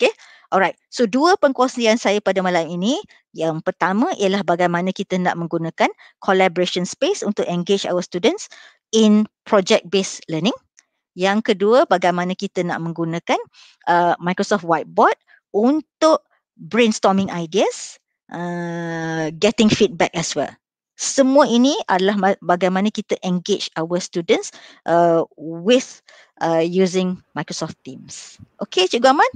Okay. Alright, so dua pengkongsian saya pada malam ini. Yang pertama ialah bagaimana kita nak menggunakan collaboration space untuk engage our students in project-based learning. Yang kedua, bagaimana kita nak menggunakan uh, Microsoft Whiteboard untuk brainstorming ideas, uh, getting feedback as well. Semua ini adalah bagaimana kita engage our students uh, with uh, using Microsoft Teams. Okay, Cikgu Aman,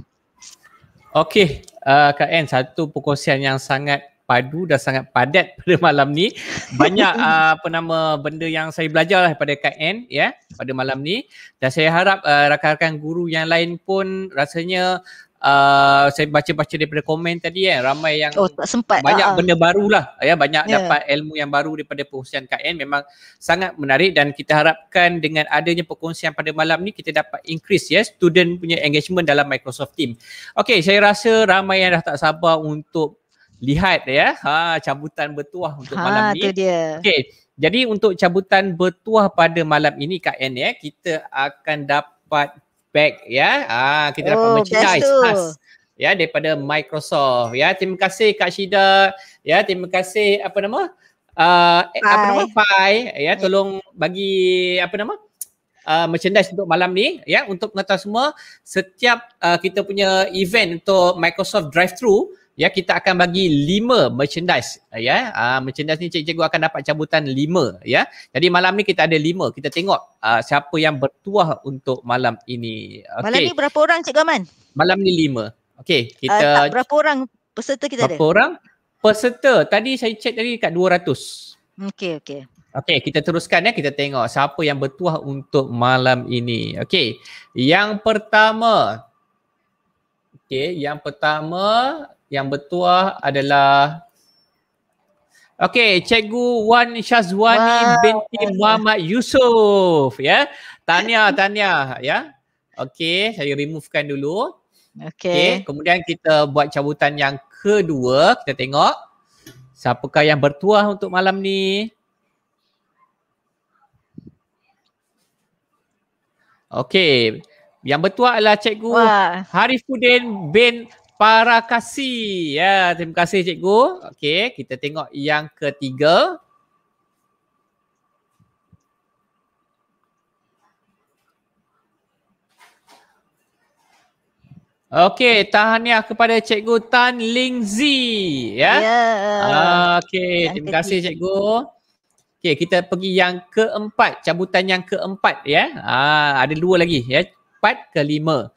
Okey, uh, Kak En, satu perkongsian yang sangat padu dan sangat padat pada malam ni. Banyak uh, apa nama benda yang saya belajar lah pada Kak En ya yeah, pada malam ni. Dan saya harap uh, rakan-rakan guru yang lain pun rasanya Ah, saya baca-baca daripada komen tadi kan ramai yang oh, tak sempat banyak lah. benda barulah ya banyak yeah. dapat ilmu yang baru daripada perkongsian KN memang sangat menarik dan kita harapkan dengan adanya perkongsian pada malam ni kita dapat increase ya student punya engagement dalam Microsoft Team. Okey saya rasa ramai yang dah tak sabar untuk lihat ya ha cabutan bertuah untuk ha, malam ni. Ha dia. Okey. Jadi untuk cabutan bertuah pada malam ini Kak N ya, kita akan dapat pack ya. Ah kita dapat oh, merchandise khas ya daripada Microsoft. Ya terima kasih Kak Shida. Ya terima kasih apa nama? Uh, apa nama Pai ya tolong bagi apa nama? Uh, merchandise untuk malam ni ya untuk pengetahuan semua setiap uh, kita punya event untuk Microsoft Drive Through ya kita akan bagi lima merchandise eh, ya uh, merchandise ni cikgu akan dapat cabutan lima. ya jadi malam ni kita ada lima. kita tengok uh, siapa yang bertuah untuk malam ini okay. malam ni berapa orang cikgu aman malam ni lima. okey eh, kita uh, berapa orang peserta kita berapa ada berapa orang peserta tadi saya check tadi dua ratus. okey okey okey kita teruskan ya kita tengok siapa yang bertuah untuk malam ini okey yang pertama Okey, yang pertama yang bertuah adalah okay, Cikgu Wan Shazwani wow. binti Muhammad Yusof. Ya, yeah. tanya, tanya. Ya, yeah. okey, saya removekan dulu. Okey. Okay. Kemudian kita buat cabutan yang kedua. Kita tengok siapakah yang bertuah untuk malam ni. Okay, yang bertuah adalah Cikgu wow. Harifuddin bin Para kasih. Ya, terima kasih cikgu. Okey, kita tengok yang ketiga. Okey, tahniah kepada cikgu Tan Ling Zi. Ya. Yeah. Okey, terima kasih cikgu. Okey, kita pergi yang keempat. Cabutan yang keempat ya. Ah, ada dua lagi ya. Empat ke lima.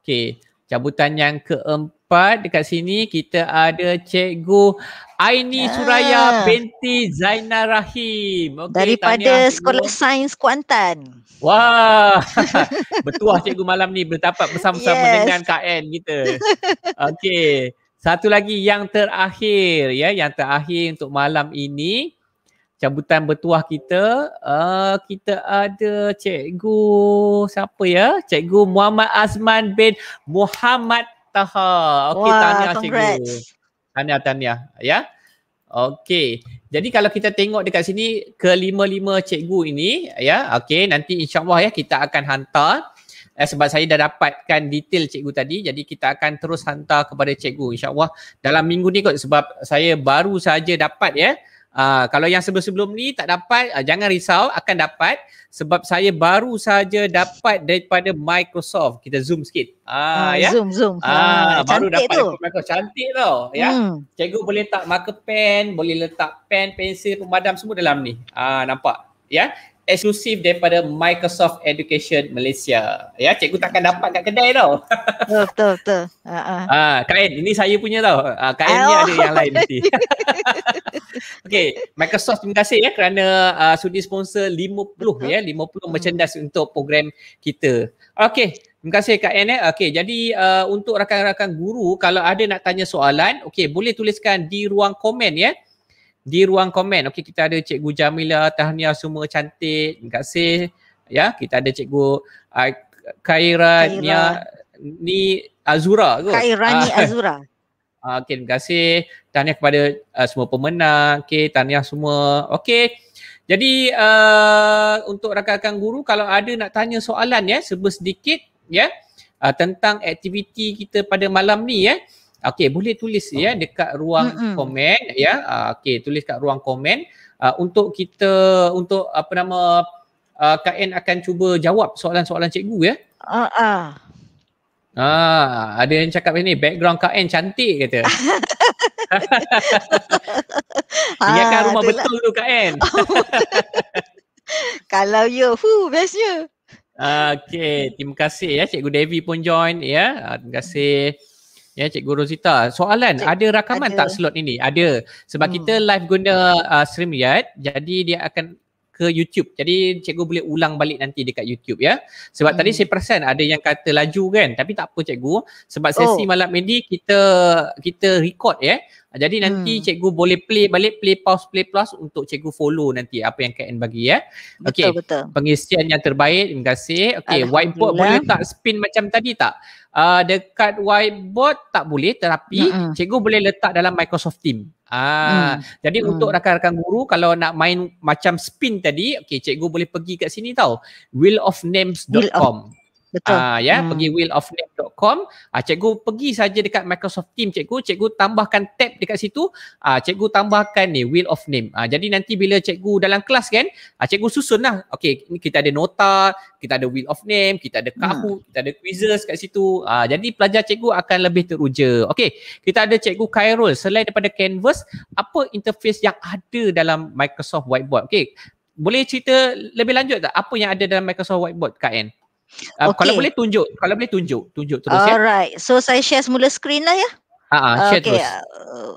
Okey. Cabutan yang keempat dekat sini kita ada Cikgu Aini ah. Suraya ah. binti Zainal Rahim. Okay, Daripada tanya, Sekolah cikgu. Sains Kuantan. Wah, bertuah Cikgu malam ni bertapak bersama-sama yes. dengan KN kita. Okey, satu lagi yang terakhir ya, yang terakhir untuk malam ini cabutan bertuah kita uh, kita ada cikgu siapa ya cikgu Muhammad Azman bin Muhammad Taha okey tahniah cikgu tahniah tahniah ya okey jadi kalau kita tengok dekat sini kelima-lima cikgu ini ya okey nanti insyaallah ya kita akan hantar Eh, sebab saya dah dapatkan detail cikgu tadi jadi kita akan terus hantar kepada cikgu insyaallah dalam minggu ni kot sebab saya baru saja dapat ya eh. Uh, kalau yang sebelum-sebelum ni tak dapat, uh, jangan risau akan dapat sebab saya baru saja dapat daripada Microsoft. Kita zoom sikit. Uh, hmm, ya? Zoom, zoom. Uh, cantik baru dapat tu. Microsoft. Cantik tau. Ya? Hmm. Cikgu boleh letak marker pen, boleh letak pen, pensil, pemadam semua dalam ni. Uh, nampak? Ya? eksklusif daripada Microsoft Education Malaysia. Ya, cikgu takkan dapat kat kedai tau. Betul, betul. betul. Uh, uh. Ah, kain, ini saya punya tau. Ah, kain ni ada yang lain nanti. Okay, Microsoft terima kasih ya kerana uh, sudi sponsor 50 ya, 50 hmm. merchandise untuk program kita. Okay, terima kasih Kak Anne. Eh. Okey, jadi uh, untuk rakan-rakan guru kalau ada nak tanya soalan, okey boleh tuliskan di ruang komen ya. Yeah di ruang komen. Okey kita ada Cikgu Jamila, tahniah semua cantik. Terima kasih. Ya, kita ada Cikgu uh, Kaira, ni ah. Azura tu. Kaira ni Azura. Uh, okay, terima kasih. Tahniah kepada uh, semua pemenang. Okay, tahniah semua. Okay. Jadi uh, untuk rakan-rakan guru kalau ada nak tanya soalan ya, yeah, sebesedikit ya uh, tentang aktiviti kita pada malam ni ya. Okey, boleh tulis okay. ya dekat ruang Mm-mm. komen ya. Uh, Okey, tulis kat ruang komen uh, untuk kita untuk apa nama uh, ah, KN akan cuba jawab soalan-soalan cikgu ya. Ha ah. Ah, ada yang cakap ini background KN cantik kata. kan rumah betul tu KN. Kalau ya, hu best ya. Okey, terima kasih ya cikgu Devi pun join ya. Terima kasih ya Cikgu Rosita. Soalan, Cik, ada rakaman ada. tak slot ini? Ada. Sebab hmm. kita live guna uh, StreamYard, jadi dia akan ke YouTube. Jadi cikgu boleh ulang balik nanti dekat YouTube ya. Sebab hmm. tadi saya perasan ada yang kata laju kan. Tapi tak apa cikgu. Sebab sesi oh. malam ini kita kita record ya. Jadi nanti hmm. cikgu boleh play balik, play pause, play plus untuk cikgu follow nanti apa yang KN bagi ya. Okey. Pengisian yang terbaik. Terima kasih. Okey, whiteboard boleh tak spin macam tadi tak? Uh, dekat whiteboard tak boleh tetapi mm-hmm. cikgu boleh letak dalam Microsoft Teams. Ah, hmm. jadi hmm. untuk rakan-rakan guru kalau nak main macam spin tadi, okay, cikgu boleh pergi kat sini tau. willofnames.com. Betul. Uh, ya, hmm. pergi willofname.com. Uh, ah, cikgu pergi saja dekat Microsoft Teams. cikgu. Cikgu tambahkan tab dekat situ. Uh, cikgu tambahkan ni Will of Name. Uh, jadi nanti bila cikgu dalam kelas kan, uh, cikgu susun lah. Okay, kita ada nota, kita ada Will of Name, kita ada hmm. Kahoot, hmm. kita ada quizzes kat situ. Uh, jadi pelajar cikgu akan lebih teruja. Okay, kita ada cikgu Khairul. Selain daripada Canvas, apa interface yang ada dalam Microsoft Whiteboard? Okay, boleh cerita lebih lanjut tak apa yang ada dalam Microsoft Whiteboard, Kak Anne? Uh, ah, okay. Kalau boleh tunjuk, kalau boleh tunjuk, tunjuk terus Alright. ya. Alright, so saya share semula screen lah ya. Ah, uh-huh, share okay. terus. Uh,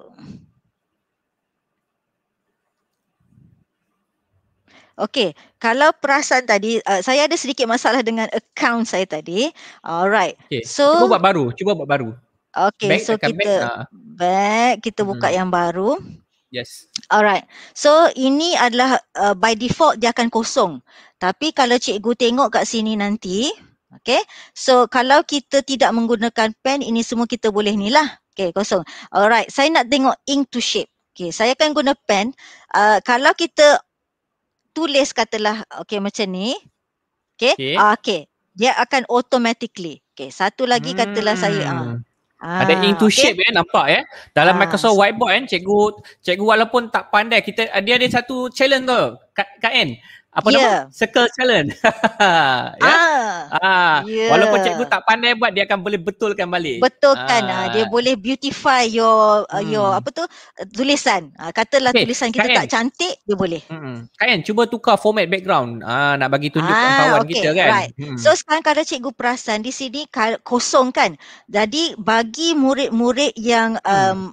okay, kalau perasan tadi, uh, saya ada sedikit masalah dengan account saya tadi. Alright. Okay. So, cuba buat baru, cuba buat baru. Okay, so kita back, ah. back kita buka hmm. yang baru. Yes. Alright. So ini adalah uh, by default dia akan kosong. Tapi kalau cikgu tengok kat sini nanti, okay. So kalau kita tidak menggunakan pen, ini semua kita boleh ni lah. Okay, kosong. Alright. Saya nak tengok ink to shape. Okay, saya akan guna pen. Uh, kalau kita tulis katalah, okay macam ni. Okay. Okay. Uh, okay. Dia akan automatically. Okay, satu lagi katalah ah. hmm. saya. Uh, Ah, ada into okay. shape ya eh, nampak ya. Eh. Dalam ah, Microsoft Whiteboard kan eh, cikgu cikgu walaupun tak pandai kita dia ada satu challenge tu. Kak Kak En, apa yeah. nama ya. circle challenge ya yeah? ah, Yeah. Ya. walaupun cikgu tak pandai buat dia akan boleh betulkan balik betulkan ah. ah. dia boleh beautify your uh, hmm. your apa tu tulisan ah, katalah okay. tulisan kita Kain. tak cantik dia boleh hmm Kain, cuba tukar format background ah nak bagi tunjuk ah, kawan okay. kita kan right. hmm. so sekarang kalau cikgu perasan di sini kosong kan jadi bagi murid-murid yang hmm.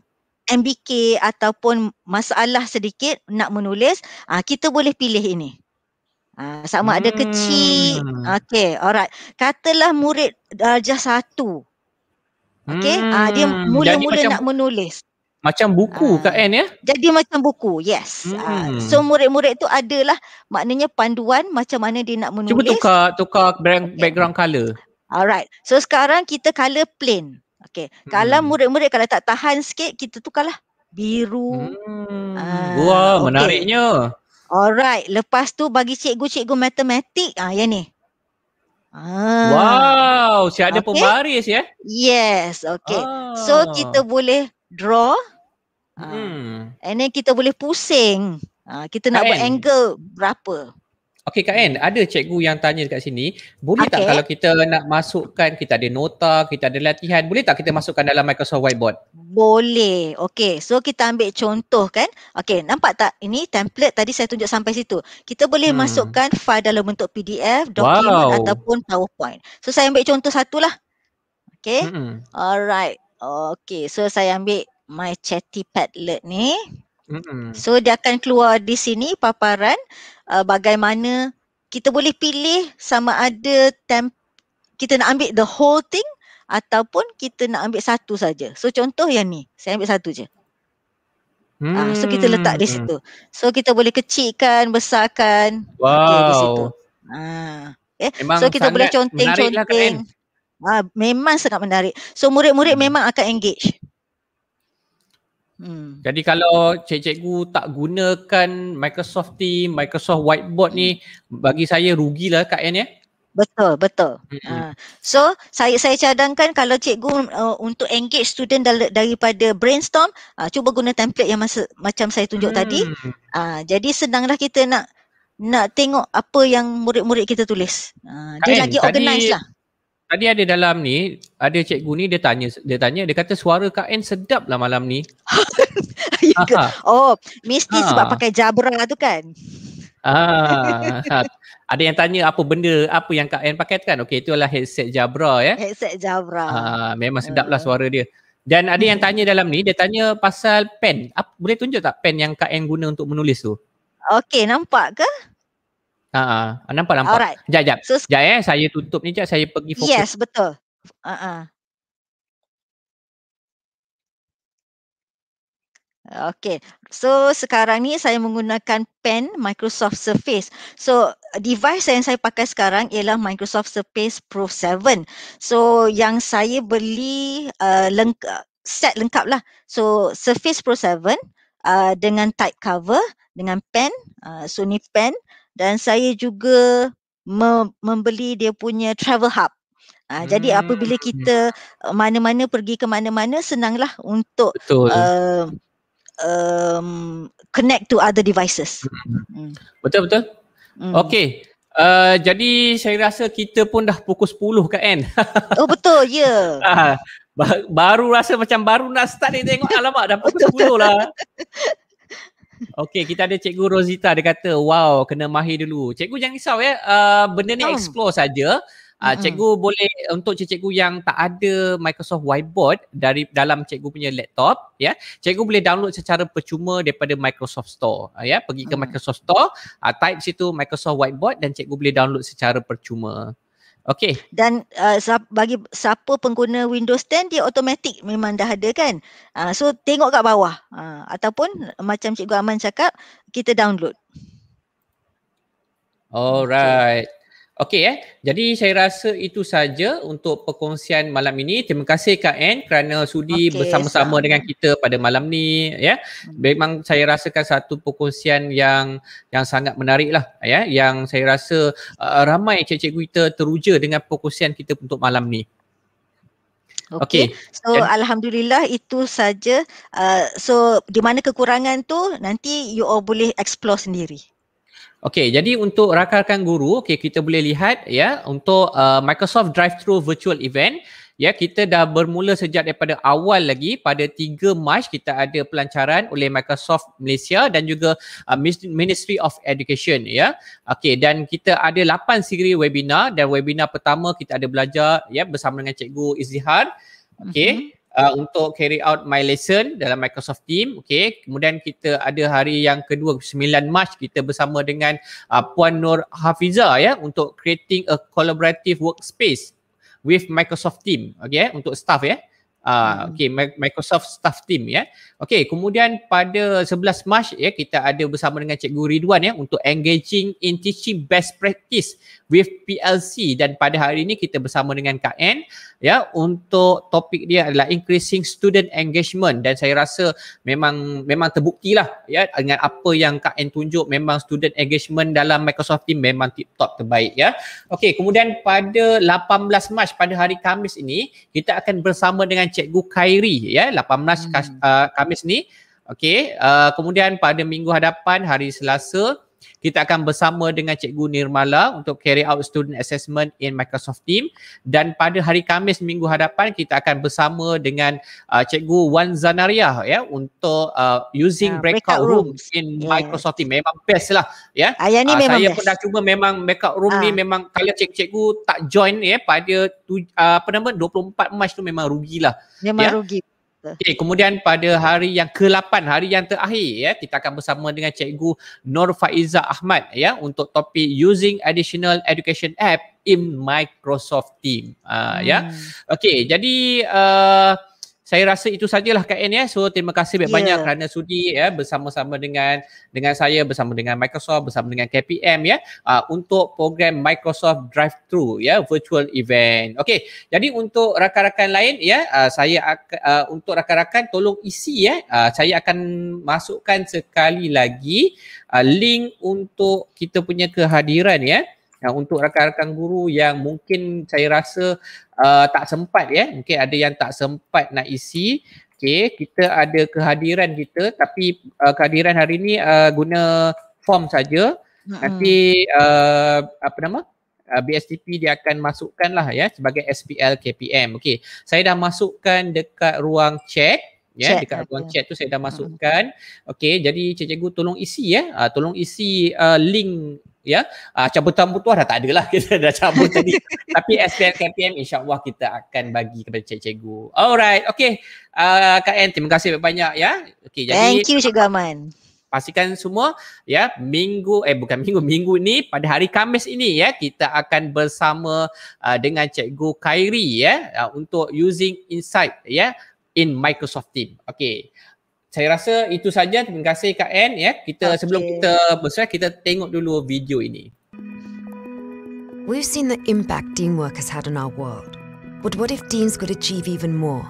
MBK um, ataupun masalah sedikit nak menulis, ah, kita boleh pilih ini. Ah, sama hmm. ada kecil. Hmm. okey. alright. Katalah murid darjah satu. okey. Ha, hmm. ah, dia mula-mula nak menulis. Macam buku ah. Kak Anne ya? Jadi macam buku, yes. Hmm. Ah, so murid-murid tu adalah maknanya panduan macam mana dia nak menulis. Cuba tukar, tukar brand, okay. background colour. Alright, so sekarang kita colour plain. Okay, hmm. kalau murid-murid kalau tak tahan sikit, kita tukarlah biru. Hmm. Ah, Wah, okay. menariknya. Alright, lepas tu bagi cikgu-cikgu matematik ah yang ni. Ah. Wow, si ada okay. pembaris ya. Yeah? Yes, okay. Ah. So kita boleh draw. Ah. Hmm. Ah. And then kita boleh pusing. Ah, kita nak And. buat angle berapa? Okey Kak En, ada cikgu yang tanya dekat sini, boleh okay. tak kalau kita nak masukkan kita ada nota, kita ada latihan, boleh tak kita masukkan dalam Microsoft Whiteboard? Boleh. Okey, so kita ambil contoh kan. Okey, nampak tak ini template tadi saya tunjuk sampai situ. Kita boleh hmm. masukkan file dalam bentuk PDF, dokumen wow. ataupun PowerPoint. So saya ambil contoh satulah. Okey. Hmm. Alright. Okey, so saya ambil my chatty padlet ni. Mm-hmm. So dia akan keluar di sini paparan uh, bagaimana kita boleh pilih sama ada temp- kita nak ambil the whole thing ataupun kita nak ambil satu saja. So contoh yang ni, saya ambil satu je. Hmm. Uh, so kita hmm. letak di situ. So kita boleh kecilkan, besarkan. Wow. Okay, di situ. Uh, eh. so kita boleh conteng-conteng. Lah, ah, memang sangat menarik. So murid-murid hmm. memang akan engage. Hmm. Jadi kalau cikgu-cikgu tak gunakan Microsoft Team, Microsoft Whiteboard hmm. ni bagi saya rugilah Kak Anne ya. Betul, betul. Hmm. Uh, so saya saya cadangkan kalau cikgu uh, untuk engage student dal- daripada brainstorm, uh, cuba guna template yang masa, macam saya tunjuk hmm. tadi. Uh, jadi senanglah kita nak nak tengok apa yang murid-murid kita tulis. Uh, dia lagi organise lah tadi ada dalam ni ada cikgu ni dia tanya dia tanya dia kata suara Kak N sedap lah malam ni ya oh mesti ha. sebab pakai jabra tu kan ha, ha. ada yang tanya apa benda apa yang Kak N pakai tu kan okey itulah headset jabra ya headset jabra ha, memang hmm. sedap lah suara dia dan ada yang tanya dalam ni dia tanya pasal pen boleh tunjuk tak pen yang Kak N guna untuk menulis tu Okay, nampak ke? Ah, uh, uh, nampak nampak. Alright. Jap jap. So, jap eh, saya tutup ni jap, saya pergi fokus. Yes, betul. Uh-uh. Okay, so sekarang ni saya menggunakan pen Microsoft Surface. So device yang saya pakai sekarang ialah Microsoft Surface Pro 7. So yang saya beli uh, lengk- set lengkap lah. So Surface Pro 7 uh, dengan type cover, dengan pen, uh, Sony pen, uh, dan saya juga me- membeli dia punya travel hub. Ha, hmm. Jadi apabila kita uh, mana-mana pergi ke mana-mana senanglah untuk Uh, um, connect to other devices. Hmm. Hmm. Betul betul. Hmm. Okay. Uh, eh, jadi saya rasa kita pun dah pukul 10 ke kan? Oh betul ya. Yeah. baru rasa macam baru nak start ni tengok alamak dah pukul 10 lah. Okay kita ada Cikgu Rosita dia kata wow kena mahir dulu. Cikgu jangan risau ya uh, benda ni explore saja. Uh, cikgu mm-hmm. boleh untuk cikgu yang tak ada Microsoft Whiteboard dari dalam cikgu punya laptop ya. Yeah, cikgu boleh download secara percuma daripada Microsoft Store uh, ya. Yeah, pergi ke mm-hmm. Microsoft Store, uh, type situ Microsoft Whiteboard dan cikgu boleh download secara percuma. Okay. Dan uh, bagi siapa pengguna Windows 10 dia automatic memang dah ada kan. Uh, so tengok kat bawah uh, ataupun macam Cikgu Aman cakap kita download. Alright. Okey eh. Jadi saya rasa itu saja untuk perkongsian malam ini. Terima kasih Kak Anne kerana sudi okay, bersama-sama so. dengan kita pada malam ni ya. Yeah. Hmm. Memang saya rasakan satu perkongsian yang yang sangat menarik lah ya. Yeah. Yang saya rasa uh, ramai cikgu-cikgu kita teruja dengan perkongsian kita untuk malam ni. Okey. Okay. So And, alhamdulillah itu saja. Uh, so di mana kekurangan tu nanti you all boleh explore sendiri. Okey, jadi untuk rakan-rakan guru, okey kita boleh lihat ya untuk uh, Microsoft Drive Through Virtual Event, ya kita dah bermula sejak daripada awal lagi pada 3 Mac kita ada pelancaran oleh Microsoft Malaysia dan juga uh, Ministry of Education ya. Okey, dan kita ada 8 siri webinar dan webinar pertama kita ada belajar ya bersama dengan cikgu Izihar. Okey. Mm-hmm uh, untuk carry out my lesson dalam Microsoft Team. Okay. Kemudian kita ada hari yang kedua 9 Mac kita bersama dengan uh, Puan Nur Hafiza ya untuk creating a collaborative workspace with Microsoft Team. Okay untuk staff ya. Ah, hmm. okay Microsoft staff team ya. Okay kemudian pada 11 Mac ya kita ada bersama dengan Cikgu Ridwan ya untuk engaging in teaching best practice with PLC dan pada hari ini kita bersama dengan Kak N ya untuk topik dia adalah increasing student engagement dan saya rasa memang memang terbukti lah ya dengan apa yang Kak N tunjuk memang student engagement dalam Microsoft team memang tip top terbaik ya. Okay kemudian pada 18 Mac pada hari Kamis ini kita akan bersama dengan Cikgu Khairi ya 18 hmm. uh, Khamis ni. Okey, uh, kemudian pada minggu hadapan hari Selasa kita akan bersama dengan Cikgu Nirmala untuk carry out student assessment in Microsoft Team dan pada hari Kamis minggu hadapan kita akan bersama dengan uh, Cikgu Wan Zanariah ya untuk uh, using uh, breakout, breakout rooms in yes. Microsoft Team memang best lah ya. Ayah ni uh, memang saya best. pun dah cuba memang breakout room uh. ni ah. memang kalau cik cikgu tak join ya pada tu, uh, apa nama 24 Mac tu memang rugilah. Memang ya? rugi. Okey, kemudian pada hari yang ke-8, hari yang terakhir ya, kita akan bersama dengan Cikgu Nur Faiza Ahmad ya untuk topik using additional education app in Microsoft Team. Uh, hmm. ya. Okey, jadi uh, saya rasa itu sajalah Kak Anne ya. So terima kasih banyak, -banyak kerana sudi ya bersama-sama dengan dengan saya bersama dengan Microsoft bersama dengan KPM ya uh, untuk program Microsoft Drive Through ya virtual event. Okey. Jadi untuk rakan-rakan lain ya uh, saya uh, untuk rakan-rakan tolong isi ya. Uh, saya akan masukkan sekali lagi uh, link untuk kita punya kehadiran ya. Nah untuk rakan-rakan guru yang mungkin saya rasa uh, tak sempat ya, mungkin ada yang tak sempat nak isi. Okey, kita ada kehadiran kita tapi uh, kehadiran hari ini uh, guna form saja. Mm-hmm. Nanti uh, apa nama? Uh, BSTP dia akan masukkan lah ya sebagai SPL KPM. Okey. Saya dah masukkan dekat ruang chat ya chat dekat ruang dia. chat tu saya dah hmm. masukkan. Okey, jadi cikgu tolong isi ya. Uh, tolong isi uh, link ya uh, ah, cabutan putuah dah tak ada lah kita dah cabut tadi tapi SPM KPM insyaAllah kita akan bagi kepada cikgu alright okay uh, Kak Anne terima kasih banyak ya okay, jadi, thank you Cikgu Aman Pastikan semua ya minggu eh bukan minggu minggu ni pada hari Kamis ini ya kita akan bersama uh, dengan Cikgu Khairi ya uh, untuk using insight ya in Microsoft Team. Okey saya rasa itu saja terima kasih Kak Anne ya. Kita okay. sebelum kita berserah kita tengok dulu video ini. We've seen the impact Dean has had on our world. But what if Dean's could achieve even more?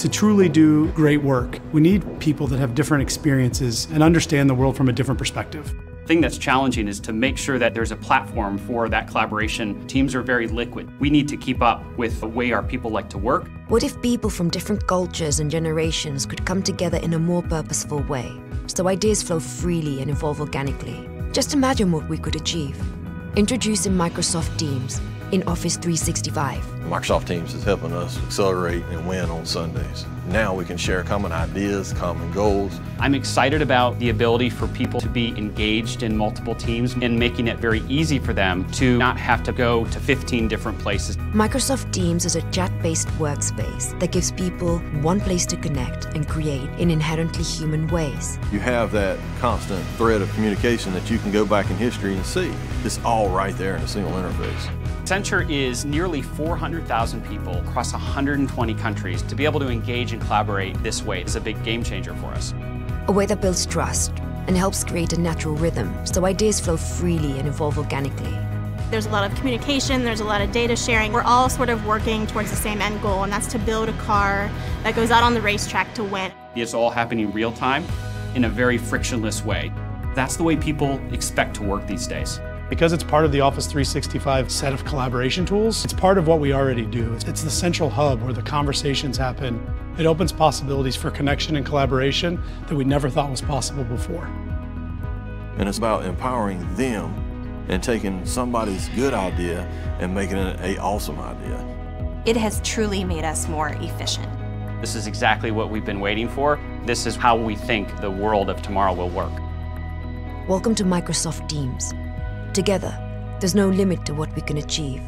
To truly do great work, we need people that have different experiences and understand the world from a different perspective. thing that's challenging is to make sure that there's a platform for that collaboration. Teams are very liquid. We need to keep up with the way our people like to work. What if people from different cultures and generations could come together in a more purposeful way, so ideas flow freely and evolve organically? Just imagine what we could achieve. Introducing Microsoft Teams, in Office 365. Microsoft Teams is helping us accelerate and win on Sundays. Now we can share common ideas, common goals. I'm excited about the ability for people to be engaged in multiple teams and making it very easy for them to not have to go to 15 different places. Microsoft Teams is a chat-based workspace that gives people one place to connect and create in inherently human ways. You have that constant thread of communication that you can go back in history and see. It's all right there in a single interface. Accenture is nearly 400,000 people across 120 countries. To be able to engage and collaborate this way is a big game changer for us. A way that builds trust and helps create a natural rhythm so ideas flow freely and evolve organically. There's a lot of communication, there's a lot of data sharing. We're all sort of working towards the same end goal, and that's to build a car that goes out on the racetrack to win. It's all happening real time in a very frictionless way. That's the way people expect to work these days. Because it's part of the Office 365 set of collaboration tools, it's part of what we already do. It's the central hub where the conversations happen. It opens possibilities for connection and collaboration that we never thought was possible before. And it's about empowering them and taking somebody's good idea and making it an awesome idea. It has truly made us more efficient. This is exactly what we've been waiting for. This is how we think the world of tomorrow will work. Welcome to Microsoft Teams. Together, there's no limit to what we can achieve.